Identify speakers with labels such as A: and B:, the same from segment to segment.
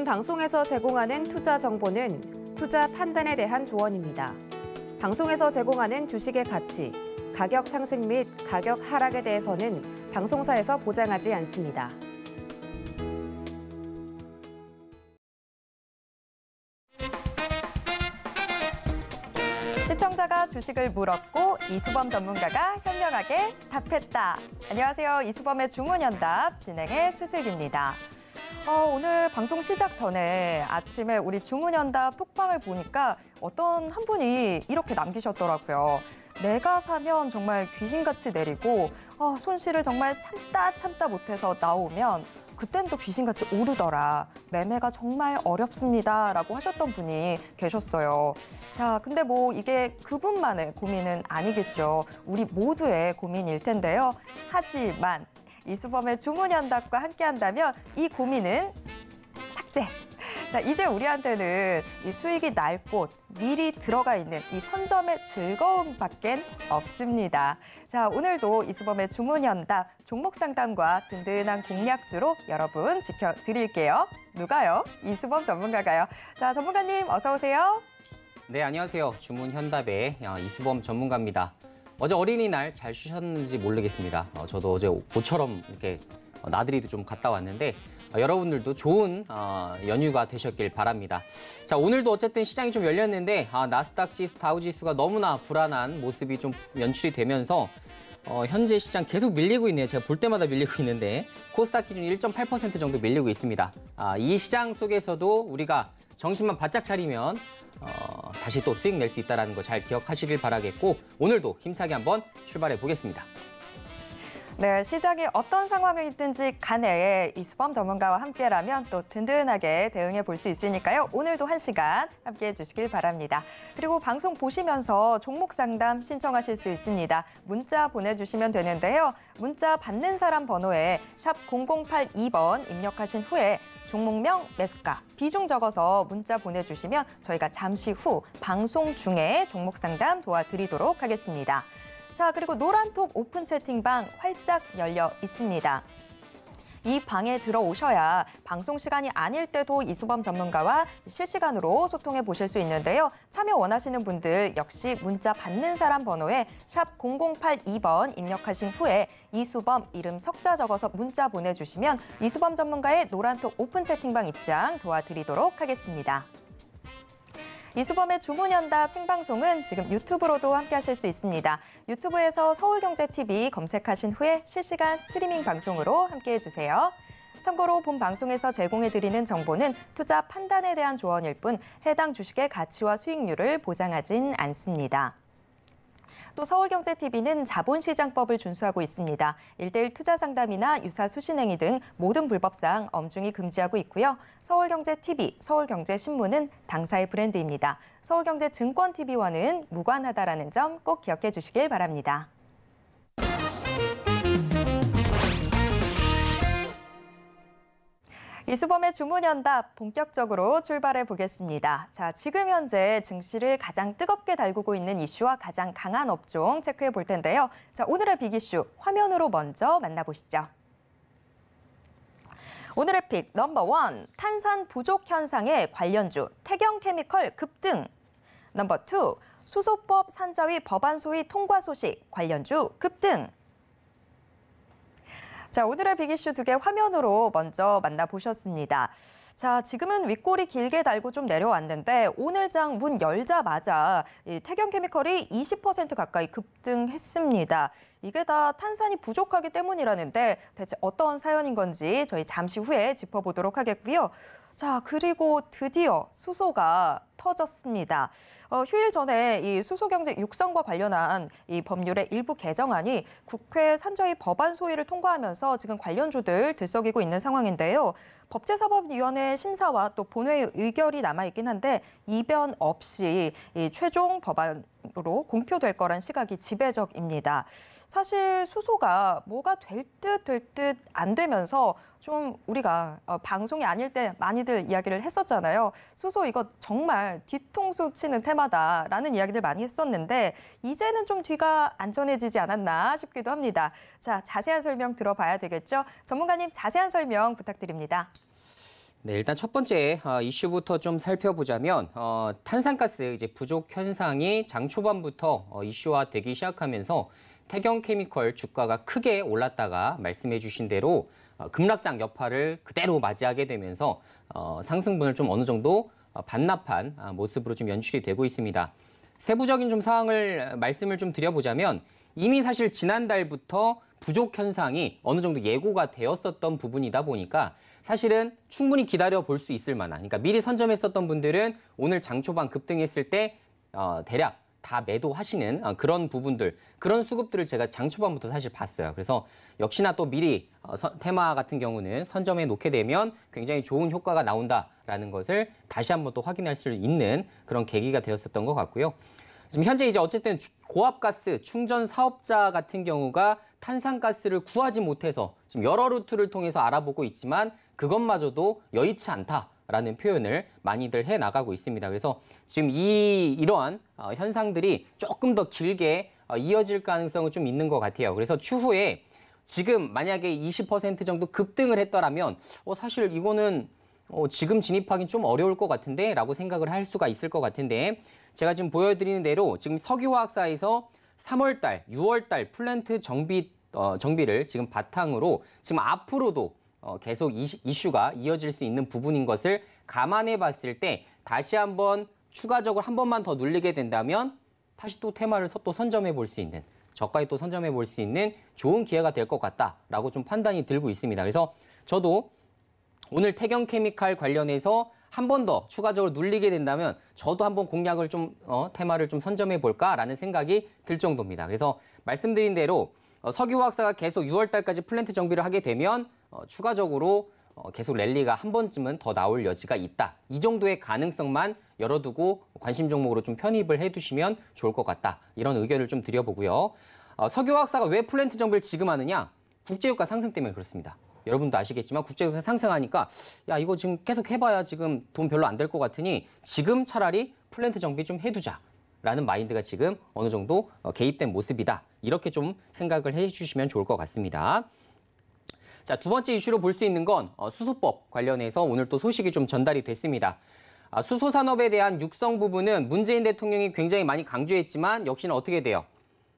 A: 본 방송에서 제공하는 투자 정보는 투자 판단에 대한 조언입니다. 방송에서 제공하는 주식의 가치, 가격 상승 및 가격 하락에 대해서는 방송사에서 보장하지 않습니다. 시청자가 주식을 물었고 이수범 전문가가 현명하게 답했다. 안녕하세요. 이수범의 중문연답 진행의 최슬기입니다. 어, 오늘 방송 시작 전에 아침에 우리 주문연다 톡방을 보니까 어떤 한 분이 이렇게 남기셨더라고요. 내가 사면 정말 귀신같이 내리고 어, 손실을 정말 참다 참다 못해서 나오면 그땐 또 귀신같이 오르더라. 매매가 정말 어렵습니다. 라고 하셨던 분이 계셨어요. 자, 근데 뭐 이게 그분만의 고민은 아니겠죠. 우리 모두의 고민일 텐데요. 하지만 이수범의 주문 연답과 함께한다면 이 고민은 삭제. 자, 이제 우리한테는 이 수익이 날 곳, 미리 들어가 있는 이 선점의 즐거움밖엔 없습니다. 자, 오늘도 이수범의 주문 연답, 종목 상담과 든든한 공략주로 여러분 지켜드릴게요. 누가요? 이수범 전문가가요. 자, 전문가님 어서 오세요.
B: 네, 안녕하세요. 주문 현답의 어, 이수범 전문가입니다. 어제 어린이날 잘 쉬셨는지 모르겠습니다. 어, 저도 어제 모처럼 이렇게 어, 나들이도 좀 갔다 왔는데 어, 여러분들도 좋은 어, 연휴가 되셨길 바랍니다. 자 오늘도 어쨌든 시장이 좀 열렸는데 아, 나스닥 지수, 다우 지수가 너무나 불안한 모습이 좀 연출이 되면서 어, 현재 시장 계속 밀리고 있네요. 제가 볼 때마다 밀리고 있는데 코스닥 기준 1.8% 정도 밀리고 있습니다. 아, 이 시장 속에서도 우리가 정신만 바짝 차리면 어, 다시 또 수익 낼 수 있다는 거 잘 기억하시길 바라겠고 오늘도 힘차게 한번 출발해 보겠습니다.
A: 네, 시장이 어떤 상황에 있든지 간에 이수범 전문가와 함께라면 또 든든하게 대응해 볼 수 있으니까요. 오늘도 한 시간 함께해 주시길 바랍니다. 그리고 방송 보시면서 종목 상담 신청하실 수 있습니다. 문자 보내주시면 되는데요. 문자 받는 사람 번호에 샵 0082번 입력하신 후에 종목명, 매수가, 비중 적어서 문자 보내주시면 저희가 잠시 후 방송 중에 종목 상담 도와드리도록 하겠습니다. 자, 그리고 노란톡 오픈 채팅방 활짝 열려 있습니다. 이 방에 들어오셔야 방송 시간이 아닐 때도 이수범 전문가와 실시간으로 소통해 보실 수 있는데요. 참여 원하시는 분들 역시 문자 받는 사람 번호에 샵 0082번 입력하신 후에 이수범 이름 석자 적어서 문자 보내주시면 이수범 전문가의 노란톡 오픈 채팅방 입장 도와드리도록 하겠습니다. 이수범의 주문연답 생방송은 지금 유튜브로도 함께 하실 수 있습니다. 유튜브에서 서울경제TV 검색하신 후에 실시간 스트리밍 방송으로 함께 해주세요. 참고로 본 방송에서 제공해드리는 정보는 투자 판단에 대한 조언일 뿐 해당 주식의 가치와 수익률을 보장하진 않습니다. 또 서울경제TV는 자본시장법을 준수하고 있습니다. 1대1 투자 상담이나 유사 수신행위 등 모든 불법사항 엄중히 금지하고 있고요. 서울경제TV, 서울경제신문은 당사의 브랜드입니다. 서울경제증권TV와는 무관하다라는 점 꼭 기억해 주시길 바랍니다. 이수범의 주문연답 본격적으로 출발해 보겠습니다. 자, 지금 현재 증시를 가장 뜨겁게 달구고 있는 이슈와 가장 강한 업종 체크해 볼 텐데요. 자, 오늘의 빅 이슈 화면으로 먼저 만나보시죠. 오늘의 픽 넘버 원 탄산 부족 현상에 관련주 태경케미컬 급등 넘버 투 수소법 산자위 법안 소위 통과 소식 관련주 급등 자, 오늘의 빅이슈 두 개 화면으로 먼저 만나보셨습니다. 자, 지금은 윗골이 길게 달고 좀 내려왔는데 오늘 장 문 열자마자 이 태경케미컬이 20% 가까이 급등했습니다. 이게 다 탄산이 부족하기 때문이라는데 대체 어떤 사연인 건지 저희 잠시 후에 짚어보도록 하겠고요. 자, 그리고 드디어 수소가 터졌습니다. 어, 휴일 전에 이 수소경제 육성과 관련한 이 법률의 일부 개정안이 국회 산저위 법안 소위를 통과하면서 지금 관련주들 들썩이고 있는 상황인데요. 법제사법위원회 심사와 또 본회의 의결이 남아있긴 한데 이변 없이 이 최종 법안으로 공표될 거란 시각이 지배적입니다. 사실 수소가 뭐가 될 듯 될 듯 안 되면서 좀 우리가 어, 방송이 아닐 때 많이들 이야기를 했었잖아요. 수소 이거 정말 뒤통수 치는 테마다라는 이야기들 많이 했었는데 이제는 좀 뒤가 안전해지지 않았나 싶기도 합니다. 자, 자세한 설명 들어봐야 되겠죠? 전문가님 자세한 설명 부탁드립니다.
B: 네, 일단 첫 번째 어, 이슈부터 좀 살펴보자면 어, 탄산가스 이제 부족 현상이 장 초반부터 어, 이슈화되기 시작하면서 태경 케미컬 주가가 크게 올랐다가 말씀해 주신 대로 어, 급락장 여파를 그대로 맞이하게 되면서 어, 상승분을 좀 어느 정도 어, 반납한 아, 모습으로 좀 연출이 되고 있습니다. 세부적인 좀 사항을 말씀을 좀 드려보자면 이미 사실 지난달부터 부족 현상이 어느 정도 예고가 되었었던 부분이다 보니까 사실은 충분히 기다려 볼 수 있을 만한 그러니까 미리 선점했었던 분들은 오늘 장 초반 급등했을 때 어, 대략 다 매도하시는 아, 그런 부분들, 그런 수급들을 제가 장 초반부터 사실 봤어요. 그래서 역시나 또 미리 어, 테마 같은 경우는 선점해 놓게 되면 굉장히 좋은 효과가 나온다라는 것을 다시 한번 또 확인할 수 있는 그런 계기가 되었었던 것 같고요. 지금 현재 이제 어쨌든 고압가스 충전 사업자 같은 경우가 탄산가스를 구하지 못해서 지금 여러 루트를 통해서 알아보고 있지만 그것마저도 여의치 않다. 라는 표현을 많이들 해 나가고 있습니다. 그래서 지금 이, 이러한 어, 현상들이 조금 더 길게 어, 이어질 가능성은 좀 있는 것 같아요. 그래서 추후에 지금 만약에 20% 정도 급등을 했더라면 어, 사실 이거는 어, 지금 진입하기는 좀 어려울 것 같은데 라고 생각을 할 수가 있을 것 같은데 제가 지금 보여드리는 대로 지금 석유화학사에서 3월달, 6월달 플랜트 정비 어, 정비를 지금 바탕으로 지금 앞으로도 어, 계속 이슈가 이어질 수 있는 부분인 것을 감안해 봤을 때 다시 한번 추가적으로 한 번만 더 눌리게 된다면 다시 또 테마를 또 선점해 볼 수 있는 저가에 또 선점해 볼 수 있는 좋은 기회가 될 것 같다라고 좀 판단이 들고 있습니다. 그래서 저도 오늘 태경 케미칼 관련해서 한 번 더 추가적으로 눌리게 된다면 저도 한번 공략을 좀 어, 테마를 좀 선점해 볼까라는 생각이 들 정도입니다. 그래서 말씀드린 대로 어, 석유화학사가 계속 6월 달까지 플랜트 정비를 하게 되면 어, 추가적으로 어, 계속 랠리가 한 번쯤은 더 나올 여지가 있다. 이 정도의 가능성만 열어두고 관심 종목으로 좀 편입을 해두시면 좋을 것 같다. 이런 의견을 좀 드려보고요. 어, 석유화학사가 왜 플랜트 정비를 지금 하느냐? 국제유가 상승 때문에 그렇습니다. 여러분도 아시겠지만 국제유가 상승하니까 야 이거 지금 계속 해봐야 지금 돈 별로 안 될 것 같으니 지금 차라리 플랜트 정비 좀 해두자. 라는 마인드가 지금 어느 정도 어, 개입된 모습이다. 이렇게 좀 생각을 해주시면 좋을 것 같습니다. 자, 두 번째 이슈로 볼 수 있는 건 어, 수소법 관련해서 오늘 또 소식이 좀 전달이 됐습니다. 아, 수소 산업에 대한 육성 부분은 문재인 대통령이 굉장히 많이 강조했지만 역시는 어떻게 돼요?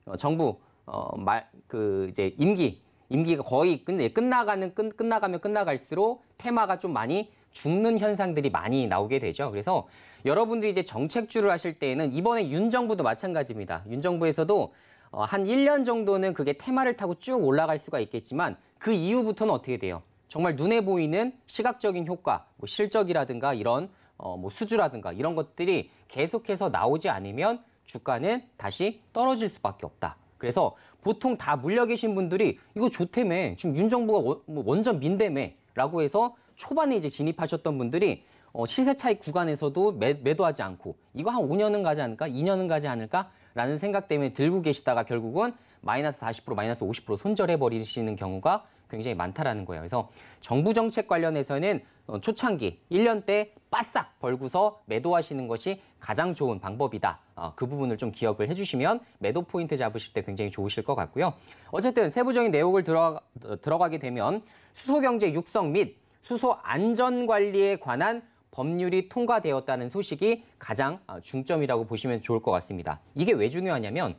B: 어, 정부 어, 말, 그 이제 임기 임기가 거의 끝, 예, 나가는 끝, 끝나가면 끝나갈수록 테마가 좀 많이 죽는 현상들이 많이 나오게 되죠. 그래서 여러분들이 이제 정책주를 하실 때에는 이번에 윤 정부도 마찬가지입니다. 윤 정부에서도 어, 한 1년 정도는 그게 테마를 타고 쭉 올라갈 수가 있겠지만 그 이후부터는 어떻게 돼요? 정말 눈에 보이는 시각적인 효과, 뭐 실적이라든가 이런 어, 뭐 수주라든가 이런 것들이 계속해서 나오지 않으면 주가는 다시 떨어질 수밖에 없다. 그래서 보통 다 물려 계신 분들이 이거 좋대매 지금 윤 정부가 원, 뭐 전 민대매라고 해서 초반에 이제 진입하셨던 분들이 어, 시세 차익 구간에서도 매, 매도하지 않고 이거 한 5년은 가지 않을까? 2년은 가지 않을까? 라는 생각 때문에 들고 계시다가 결국은 마이너스 40% 마이너스 50% 손절해 버리시는 경우가 굉장히 많다라는 거예요. 그래서 정부 정책 관련해서는 어, 초창기 1년 때 빠싹 벌고서 매도하시는 것이 가장 좋은 방법이다. 어, 그 부분을 좀 기억을 해주시면 매도 포인트 잡으실 때 굉장히 좋으실 것 같고요. 어쨌든 세부적인 내용을 들어, 들어가게 되면 수소경제 육성 및 수소 안전 관리에 관한 법률이 통과되었다는 소식이 가장 아, 중점이라고 보시면 좋을 것 같습니다. 이게 왜 중요하냐면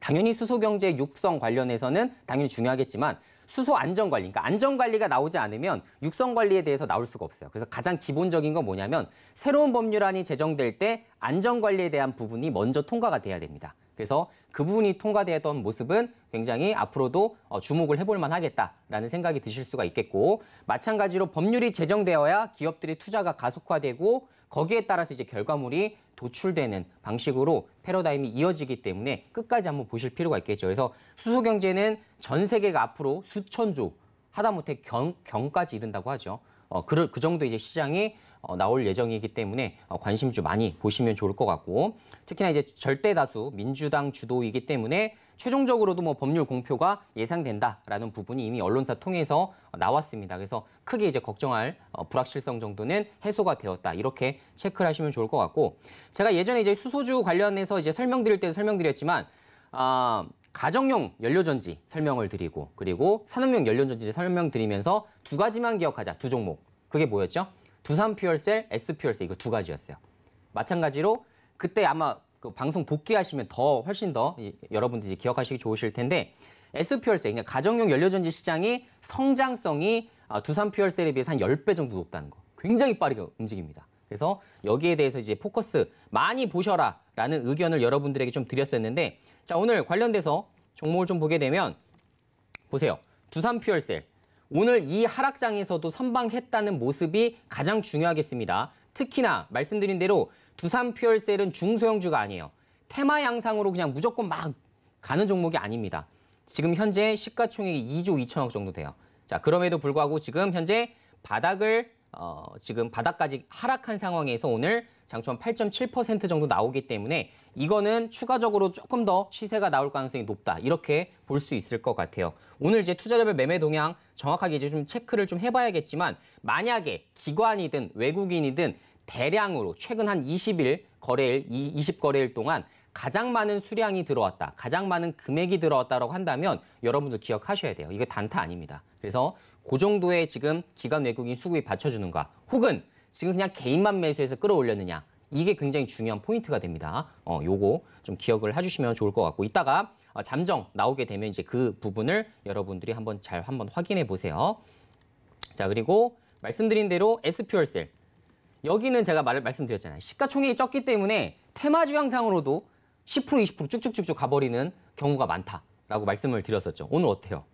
B: 당연히 수소경제 육성 관련해서는 당연히 중요하겠지만 수소 안전 관리, 그러니까 안전 관리가 나오지 않으면 육성 관리에 대해서 나올 수가 없어요. 그래서 가장 기본적인 건 뭐냐면 새로운 법률안이 제정될 때 안전 관리에 대한 부분이 먼저 통과가 돼야 됩니다. 그래서 그 부분이 통과되었던 모습은 굉장히 앞으로도 어, 주목을 해볼 만하겠다라는 생각이 드실 수가 있겠고 마찬가지로 법률이 제정되어야 기업들의 투자가 가속화되고 거기에 따라서 이제 결과물이 도출되는 방식으로 패러다임이 이어지기 때문에 끝까지 한번 보실 필요가 있겠죠. 그래서 수소 경제는 전 세계가 앞으로 수천조 하다못해 경, 경까지 이른다고 하죠. 어, 그, 그 정도 이제 시장이 어, 나올 예정이기 때문에 어, 관심주 많이 보시면 좋을 것 같고 특히나 이제 절대 다수 민주당 주도이기 때문에 최종적으로도 뭐 법률 공표가 예상된다라는 부분이 이미 언론사 통해서 나왔습니다. 그래서 크게 이제 걱정할 어, 불확실성 정도는 해소가 되었다. 이렇게 체크를 하시면 좋을 것 같고 제가 예전에 이제 수소주 관련해서 이제 설명드릴 때도 설명드렸지만 아 가정용 연료전지 설명을 드리고 그리고 산업용 연료전지 설명드리면서 두 가지만 기억하자. 두 종목. 그게 뭐였죠? 두산 퓨얼셀, S 퓨얼셀 이거 두 가지였어요. 마찬가지로 그때 아마 그 방송 복귀하시면 더 훨씬 더 여러분들이 기억하시기 좋으실 텐데 S 퓨얼셀, 그러 그러니까 가정용 연료전지 시장이 성장성이 아, 두산 퓨얼셀에 비해서 한 10배 정도 높다는 거. 굉장히 빠르게 움직입니다. 그래서 여기에 대해서 이제 포커스 많이 보셔라 라는 의견을 여러분들에게 좀 드렸었는데 자 오늘 관련돼서 종목을 좀 보게 되면 보세요. 두산 퓨얼셀 오늘 이 하락장에서도 선방했다는 모습이 가장 중요하겠습니다. 특히나 말씀드린 대로 두산 퓨얼셀은 중소형주가 아니에요. 테마 양상으로 그냥 무조건 막 가는 종목이 아닙니다. 지금 현재 시가총액이 2조 2천억 정도 돼요. 자, 그럼에도 불구하고 지금 현재 바닥을 어, 지금 바닥까지 하락한 상황에서 오늘 장점 8.7% 정도 나오기 때문에 이거는 추가적으로 조금 더 시세가 나올 가능성이 높다. 이렇게 볼 수 있을 것 같아요. 오늘 이제 투자자별 매매 동향 정확하게 이제 좀 체크를 좀 해봐야겠지만 만약에 기관이든 외국인이든 대량으로 최근 한 20일 거래일, 20거래일 동안 가장 많은 수량이 들어왔다, 가장 많은 금액이 들어왔다라고 한다면 여러분들 기억하셔야 돼요. 이게 단타 아닙니다. 그래서 그 정도의 지금 기간 외국인 수급이 받쳐주는가 혹은 지금 그냥 개인만 매수해서 끌어올렸느냐 이게 굉장히 중요한 포인트가 됩니다. 어, 요거 좀 기억을 해주시면 좋을 것 같고 이따가 어, 잠정 나오게 되면 이제 그 부분을 여러분들이 한번 잘 한번 확인해 보세요. 자 그리고 말씀드린 대로 SP월셀 여기는 제가 말, 말씀드렸잖아요. 시가총액이 적기 때문에 테마주 향상으로도 10% 20% 쭉쭉쭉쭉 가버리는 경우가 많다라고 말씀을 드렸었죠. 오늘 어때요?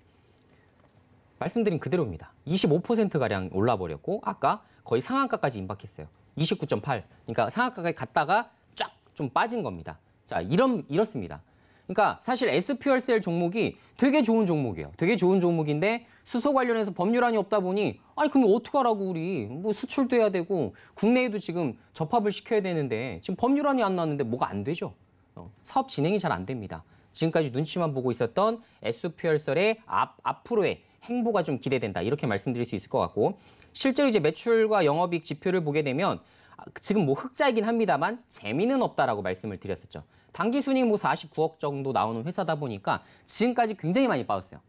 B: 말씀드린 그대로입니다. 25%가량 올라버렸고 아까 거의 상한가까지 임박했어요. 29.8. 그러니까 상한가까지 갔다가 쫙 좀 빠진 겁니다. 자, 이런 이렇습니다. 그러니까 사실 s q 얼셀 종목이 되게 좋은 종목이에요. 되게 좋은 종목인데 수소 관련해서 법률안이 없다 보니 아니 그럼 어떡하라고 우리 뭐 수출도 해야 되고 국내에도 지금 접합을 시켜야 되는데 지금 법률안이 안 나왔는데 뭐가 안 되죠. 어, 사업 진행이 잘 안 됩니다. 지금까지 눈치만 보고 있었던 s q 얼셀의 앞, 앞으로의 행보가 좀 기대된다 이렇게 말씀드릴 수 있을 것 같고 실제로 이제 매출과 영업이익 지표를 보게 되면 아, 지금 뭐 흑자이긴 합니다만 재미는 없다라고 말씀을 드렸었죠. 단기 순이익 뭐 49억 정도 나오는 회사다 보니까 지금까지 굉장히 많이 빠졌어요.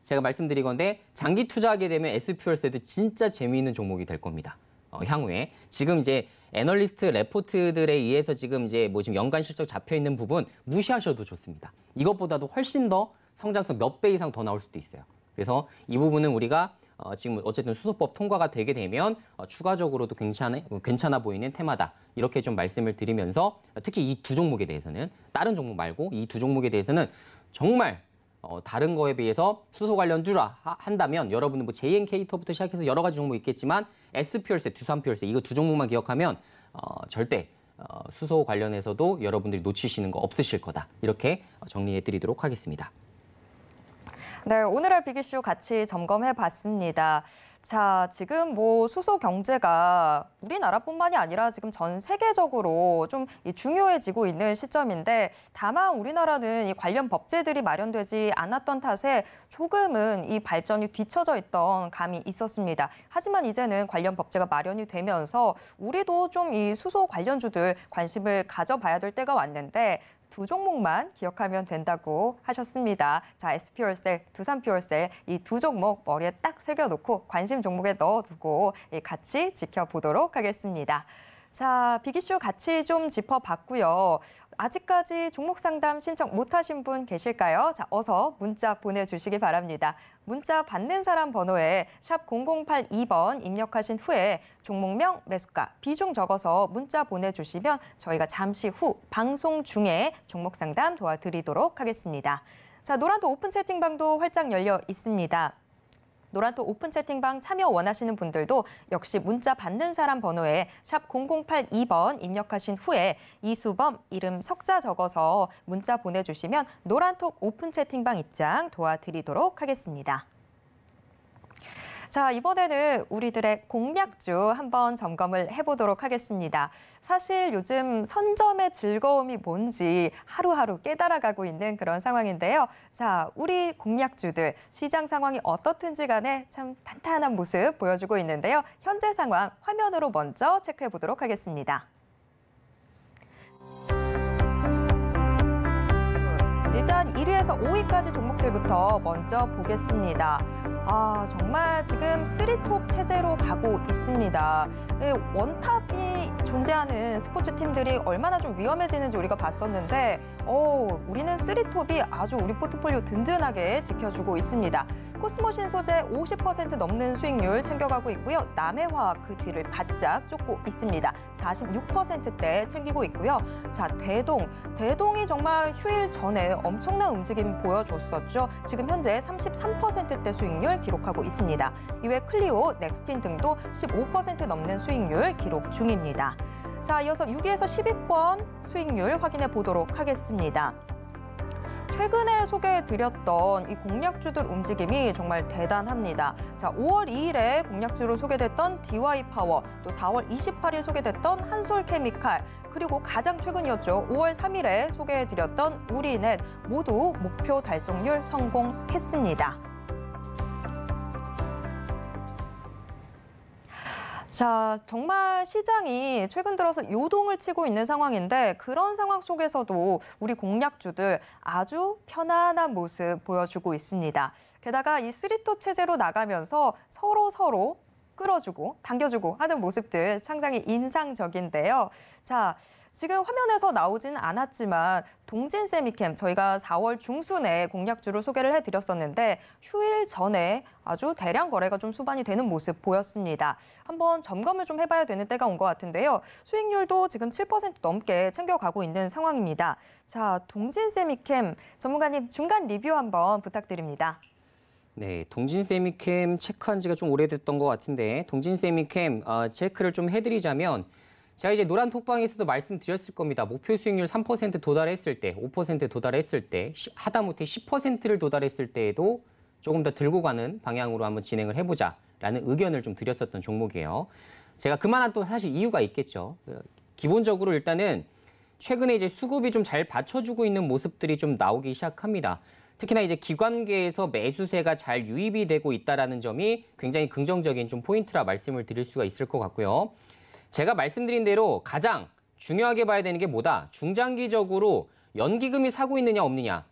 B: 제가 말씀드린 건데 장기 투자하게 되면 SP월세도 진짜 재미있는 종목이 될 겁니다. 어, 향후에 지금 이제 애널리스트 레포트들에 의해서 지금 이제 뭐 지금 연간 실적 잡혀 있는 부분 무시하셔도 좋습니다. 이것보다도 훨씬 더 성장성 몇 배 이상 더 나올 수도 있어요. 그래서 이 부분은 우리가 어, 지금 어쨌든 수소법 통과가 되게 되면 어, 추가적으로도 괜찮아, 어, 괜찮아 보이는 테마다 이렇게 좀 말씀을 드리면서 어, 특히 이 두 종목에 대해서는 다른 종목 말고 이 두 종목에 대해서는 정말 어, 다른 거에 비해서 수소 관련 주라 한다면 여러분들 뭐 JNK터부터 시작해서 여러 가지 종목 있겠지만 s p 얼세두산피얼세 이거 두 종목만 기억하면 어, 절대 어, 수소 관련해서도 여러분들이 놓치시는 거 없으실 거다 이렇게 정리해드리도록 하겠습니다.
A: 네, 오늘의 비기쇼 같이 점검해 봤습니다. 자, 지금 뭐 수소 경제가 우리나라뿐만이 아니라 지금 전 세계적으로 좀 중요해지고 있는 시점인데 다만 우리나라는 이 관련 법제들이 마련되지 않았던 탓에 조금은 이 발전이 뒤처져 있던 감이 있었습니다. 하지만 이제는 관련 법제가 마련이 되면서 우리도 좀 이 수소 관련주들 관심을 가져봐야 될 때가 왔는데 두 종목만 기억하면 된다고 하셨습니다. 자, SP월셀, 두산피월셀 이 두 종목 머리에 딱 새겨놓고 관심 종목에 넣어두고 예, 같이 지켜보도록 하겠습니다. 자, 비기쇼 같이 좀 짚어봤고요. 아직까지 종목 상담 신청 못하신 분 계실까요? 자, 어서 문자 보내주시기 바랍니다. 문자 받는 사람 번호에 샵 0082번 입력하신 후에 종목명, 매수가, 비중 적어서 문자 보내주시면 저희가 잠시 후 방송 중에 종목 상담 도와드리도록 하겠습니다. 자, 노란도 오픈 채팅방도 활짝 열려 있습니다. 노란톡 오픈 채팅방 참여 원하시는 분들도 역시 문자 받는 사람 번호에 샵 0082번 입력하신 후에 이수범 이름 석자 적어서 문자 보내주시면 노란톡 오픈 채팅방 입장 도와드리도록 하겠습니다. 자, 이번에는 우리들의 공략주 한번 점검을 해보도록 하겠습니다. 사실 요즘 선점의 즐거움이 뭔지 하루하루 깨달아가고 있는 그런 상황인데요. 자, 우리 공략주들 시장 상황이 어떻든지 간에 참 탄탄한 모습 보여주고 있는데요. 현재 상황 화면으로 먼저 체크해 보도록 하겠습니다. 음, 일단 1위에서 5위까지 종목들부터 먼저 보겠습니다. 아, 정말 지금 쓰리톱 체제로 가고 있습니다. 네, 원탑이 존재하는 스포츠 팀들이 얼마나 좀 위험해지는지 우리가 봤었는데 오, 우리는 쓰리톱이 아주 우리 포트폴리오 든든하게 지켜주고 있습니다. 코스모신 소재 50% 넘는 수익률 챙겨가고 있고요. 남해화그 뒤를 바짝 쫓고 있습니다. 46%대 챙기고 있고요. 자, 대동. 대동이 정말 휴일 전에 엄청난 움직임 보여줬었죠. 지금 현재 33%대 수익률 기록하고 있습니다. 이외 클리오, 넥스틴 등도 15% 넘는 수익률 기록 중입니다. 자, 이어서 6위에서 10위권 수익률 확인해 보도록 하겠습니다. 최근에 소개해드렸던 이 공략주들 움직임이 정말 대단합니다. 자, 5월 2일에 공략주로 소개됐던 DY파워, 또 4월 28일 소개됐던 한솔케미칼, 그리고 가장 최근이었죠. 5월 3일에 소개해드렸던 우리넷 모두 목표 달성률 성공했습니다. 자, 정말 시장이 최근 들어서 요동을 치고 있는 상황인데 그런 상황 속에서도 우리 공략주들 아주 편안한 모습 보여주고 있습니다. 게다가 이 쓰리톱 체제로 나가면서 서로 서로 끌어주고 당겨주고 하는 모습들 상당히 인상적인데요. 자, 지금 화면에서 나오진 않았지만 동진 세미캠 저희가 4월 중순에 공략주로 소개를 해드렸었는데 휴일 전에 아주 대량 거래가 좀 수반이 되는 모습 보였습니다. 한번 점검을 좀 해봐야 되는 때가 온 것 같은데요. 수익률도 지금 7% 넘게 챙겨가고 있는 상황입니다. 자, 동진 세미캠 전문가님 중간 리뷰 한번 부탁드립니다.
B: 네, 동진 세미캠 체크한 지가 좀 오래됐던 것 같은데 동진 세미캠 어, 체크를 좀 해드리자면 제가 이제 노란 톡방에서도 말씀드렸을 겁니다. 목표 수익률 3% 도달했을 때, 5% 도달했을 때, 하다못해 10%를 도달했을 때에도 조금 더 들고 가는 방향으로 한번 진행을 해보자라는 의견을 좀 드렸었던 종목이에요. 제가 그만한 또 사실 이유가 있겠죠. 그 기본적으로 일단은 최근에 이제 수급이 좀 잘 받쳐주고 있는 모습들이 좀 나오기 시작합니다. 특히나 이제 기관계에서 매수세가 잘 유입이 되고 있다라는 점이 굉장히 긍정적인 좀 포인트라 말씀을 드릴 수가 있을 것 같고요. 제가 말씀드린 대로 가장 중요하게 봐야 되는 게 뭐다? 중장기적으로 연기금이 사고 있느냐 없느냐.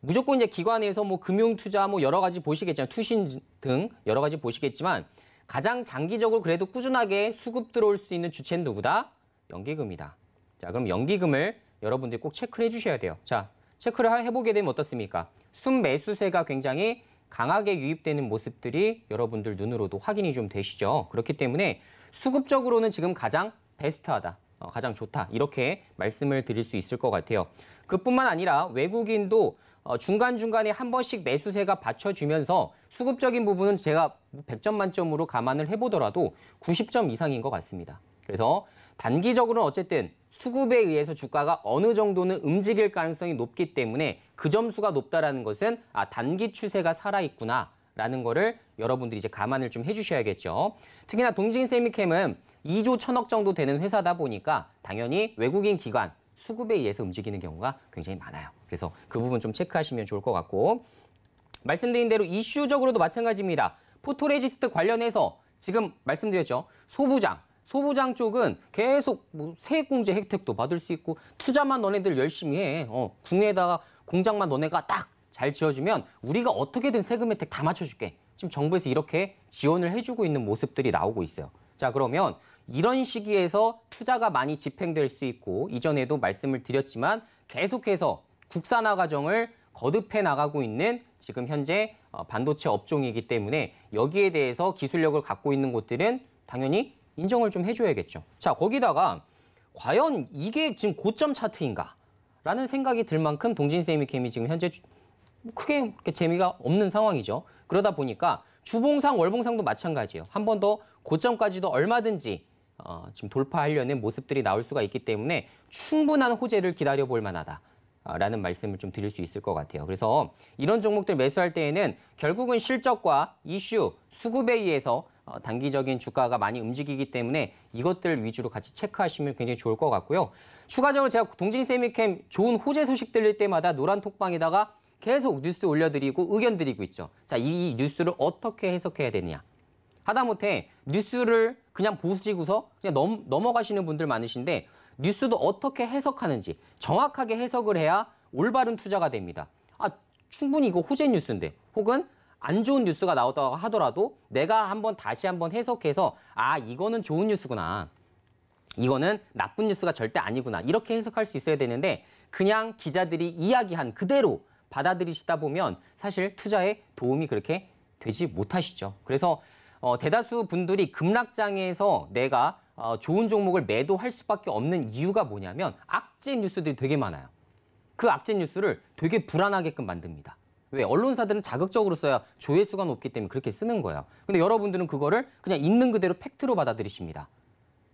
B: 무조건 이제 기관에서 뭐 금융 투자 뭐 여러 가지 보시겠지만 투신 등 여러 가지 보시겠지만 가장 장기적으로 그래도 꾸준하게 수급 들어올 수 있는 주체는 누구다? 연기금이다. 자, 그럼 연기금을 여러분들이 꼭 체크를 해 주셔야 돼요. 자, 체크를 해보게 되면 어떻습니까? 순매수세가 굉장히 강하게 유입되는 모습들이 여러분들 눈으로도 확인이 좀 되시죠. 그렇기 때문에 수급적으로는 지금 가장 베스트하다. 어, 가장 좋다 이렇게 말씀을 드릴 수 있을 것 같아요. 그뿐만 아니라 외국인도 어, 중간중간에 한 번씩 매수세가 받쳐주면서 수급적인 부분은 제가 100점 만점으로 감안을 해보더라도 90점 이상인 것 같습니다. 그래서 단기적으로는 어쨌든 수급에 의해서 주가가 어느 정도는 움직일 가능성이 높기 때문에 그 점수가 높다라는 것은 아, 단기 추세가 살아있구나. 라는 거를 여러분들이 이제 감안을 좀 해주셔야겠죠. 특히나 동진 세미캠은 2조 1 0 0 0억 정도 되는 회사다 보니까 당연히 외국인 기관 수급에 의해서 움직이는 경우가 굉장히 많아요. 그래서 그 부분 좀 체크하시면 좋을 것 같고 말씀드린 대로 이슈적으로도 마찬가지입니다. 포토레지스트 관련해서 지금 말씀드렸죠. 소부장, 소부장 쪽은 계속 뭐 세액공제 혜택도 받을 수 있고 투자만 너네들 열심히 해. 어, 국내에다가 공장만 너네가 딱잘 지어주면 우리가 어떻게든 세금 혜택 다 맞춰줄게. 지금 정부에서 이렇게 지원을 해주고 있는 모습들이 나오고 있어요. 자 그러면 이런 시기에서 투자가 많이 집행될 수 있고 이전에도 말씀을 드렸지만 계속해서 국산화 과정을 거듭해 나가고 있는 지금 현재 어, 반도체 업종이기 때문에 여기에 대해서 기술력을 갖고 있는 곳들은 당연히 인정을 좀 해줘야겠죠. 자 거기다가 과연 이게 지금 고점 차트인가? 라는 생각이 들 만큼 동진세미캠이 지금 현재 뭐 크게 재미가 없는 상황이죠. 그러다 보니까 주봉상, 월봉상도 마찬가지예요. 한 번 더 고점까지도 얼마든지 어, 지금 돌파하려는 모습들이 나올 수가 있기 때문에 충분한 호재를 기다려 볼 만하다. 어, 라는 말씀을 좀 드릴 수 있을 것 같아요. 그래서 이런 종목들 매수할 때에는 결국은 실적과 이슈, 수급에 의해서 어, 단기적인 주가가 많이 움직이기 때문에 이것들 위주로 같이 체크하시면 굉장히 좋을 것 같고요. 추가적으로 제가 동진 세미캠 좋은 호재 소식 들릴 때마다 노란 톡방에다가 계속 뉴스 올려드리고 의견 드리고 있죠. 자, 이, 뉴스를 어떻게 해석해야 되느냐. 하다못해 뉴스를 그냥 보시고서 그냥 넘, 넘어가시는 분들 많으신데 뉴스도 어떻게 해석하는지 정확하게 해석을 해야 올바른 투자가 됩니다. 아, 충분히 이거 호재 뉴스인데 혹은 안 좋은 뉴스가 나오다고 하더라도 내가 한번 다시 한번 해석해서 아, 이거는 좋은 뉴스구나. 이거는 나쁜 뉴스가 절대 아니구나. 이렇게 해석할 수 있어야 되는데 그냥 기자들이 이야기한 그대로 받아들이시다 보면 사실 투자에 도움이 그렇게 되지 못하시죠. 그래서 어, 대다수 분들이 급락장에서 내가 어, 좋은 종목을 매도할 수밖에 없는 이유가 뭐냐면 악재 뉴스들이 되게 많아요. 그 악재 뉴스를 되게 불안하게끔 만듭니다. 왜? 언론사들은 자극적으로 써야 조회수가 높기 때문에 그렇게 쓰는 거예요. 근데 여러분들은 그거를 그냥 있는 그대로 팩트로 받아들이십니다.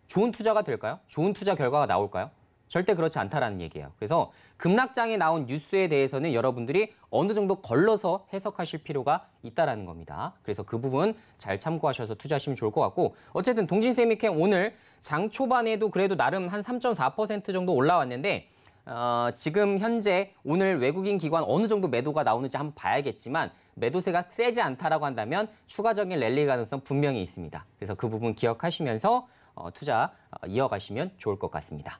B: 좋은 투자가 될까요? 좋은 투자 결과가 나올까요? 절대 그렇지 않다라는 얘기예요. 그래서 급락장에 나온 뉴스에 대해서는 여러분들이 어느 정도 걸러서 해석하실 필요가 있다라는 겁니다. 그래서 그 부분 잘 참고하셔서 투자하시면 좋을 것 같고 어쨌든 동신세미캠 오늘 장 초반에도 그래도 나름 한 3.4% 정도 올라왔는데 어, 지금 현재 오늘 외국인 기관 어느 정도 매도가 나오는지 한번 봐야겠지만 매도세가 세지 않다라고 한다면 추가적인 랠리 가능성 분명히 있습니다. 그래서 그 부분 기억하시면서 어, 투자 어, 이어가시면 좋을 것 같습니다.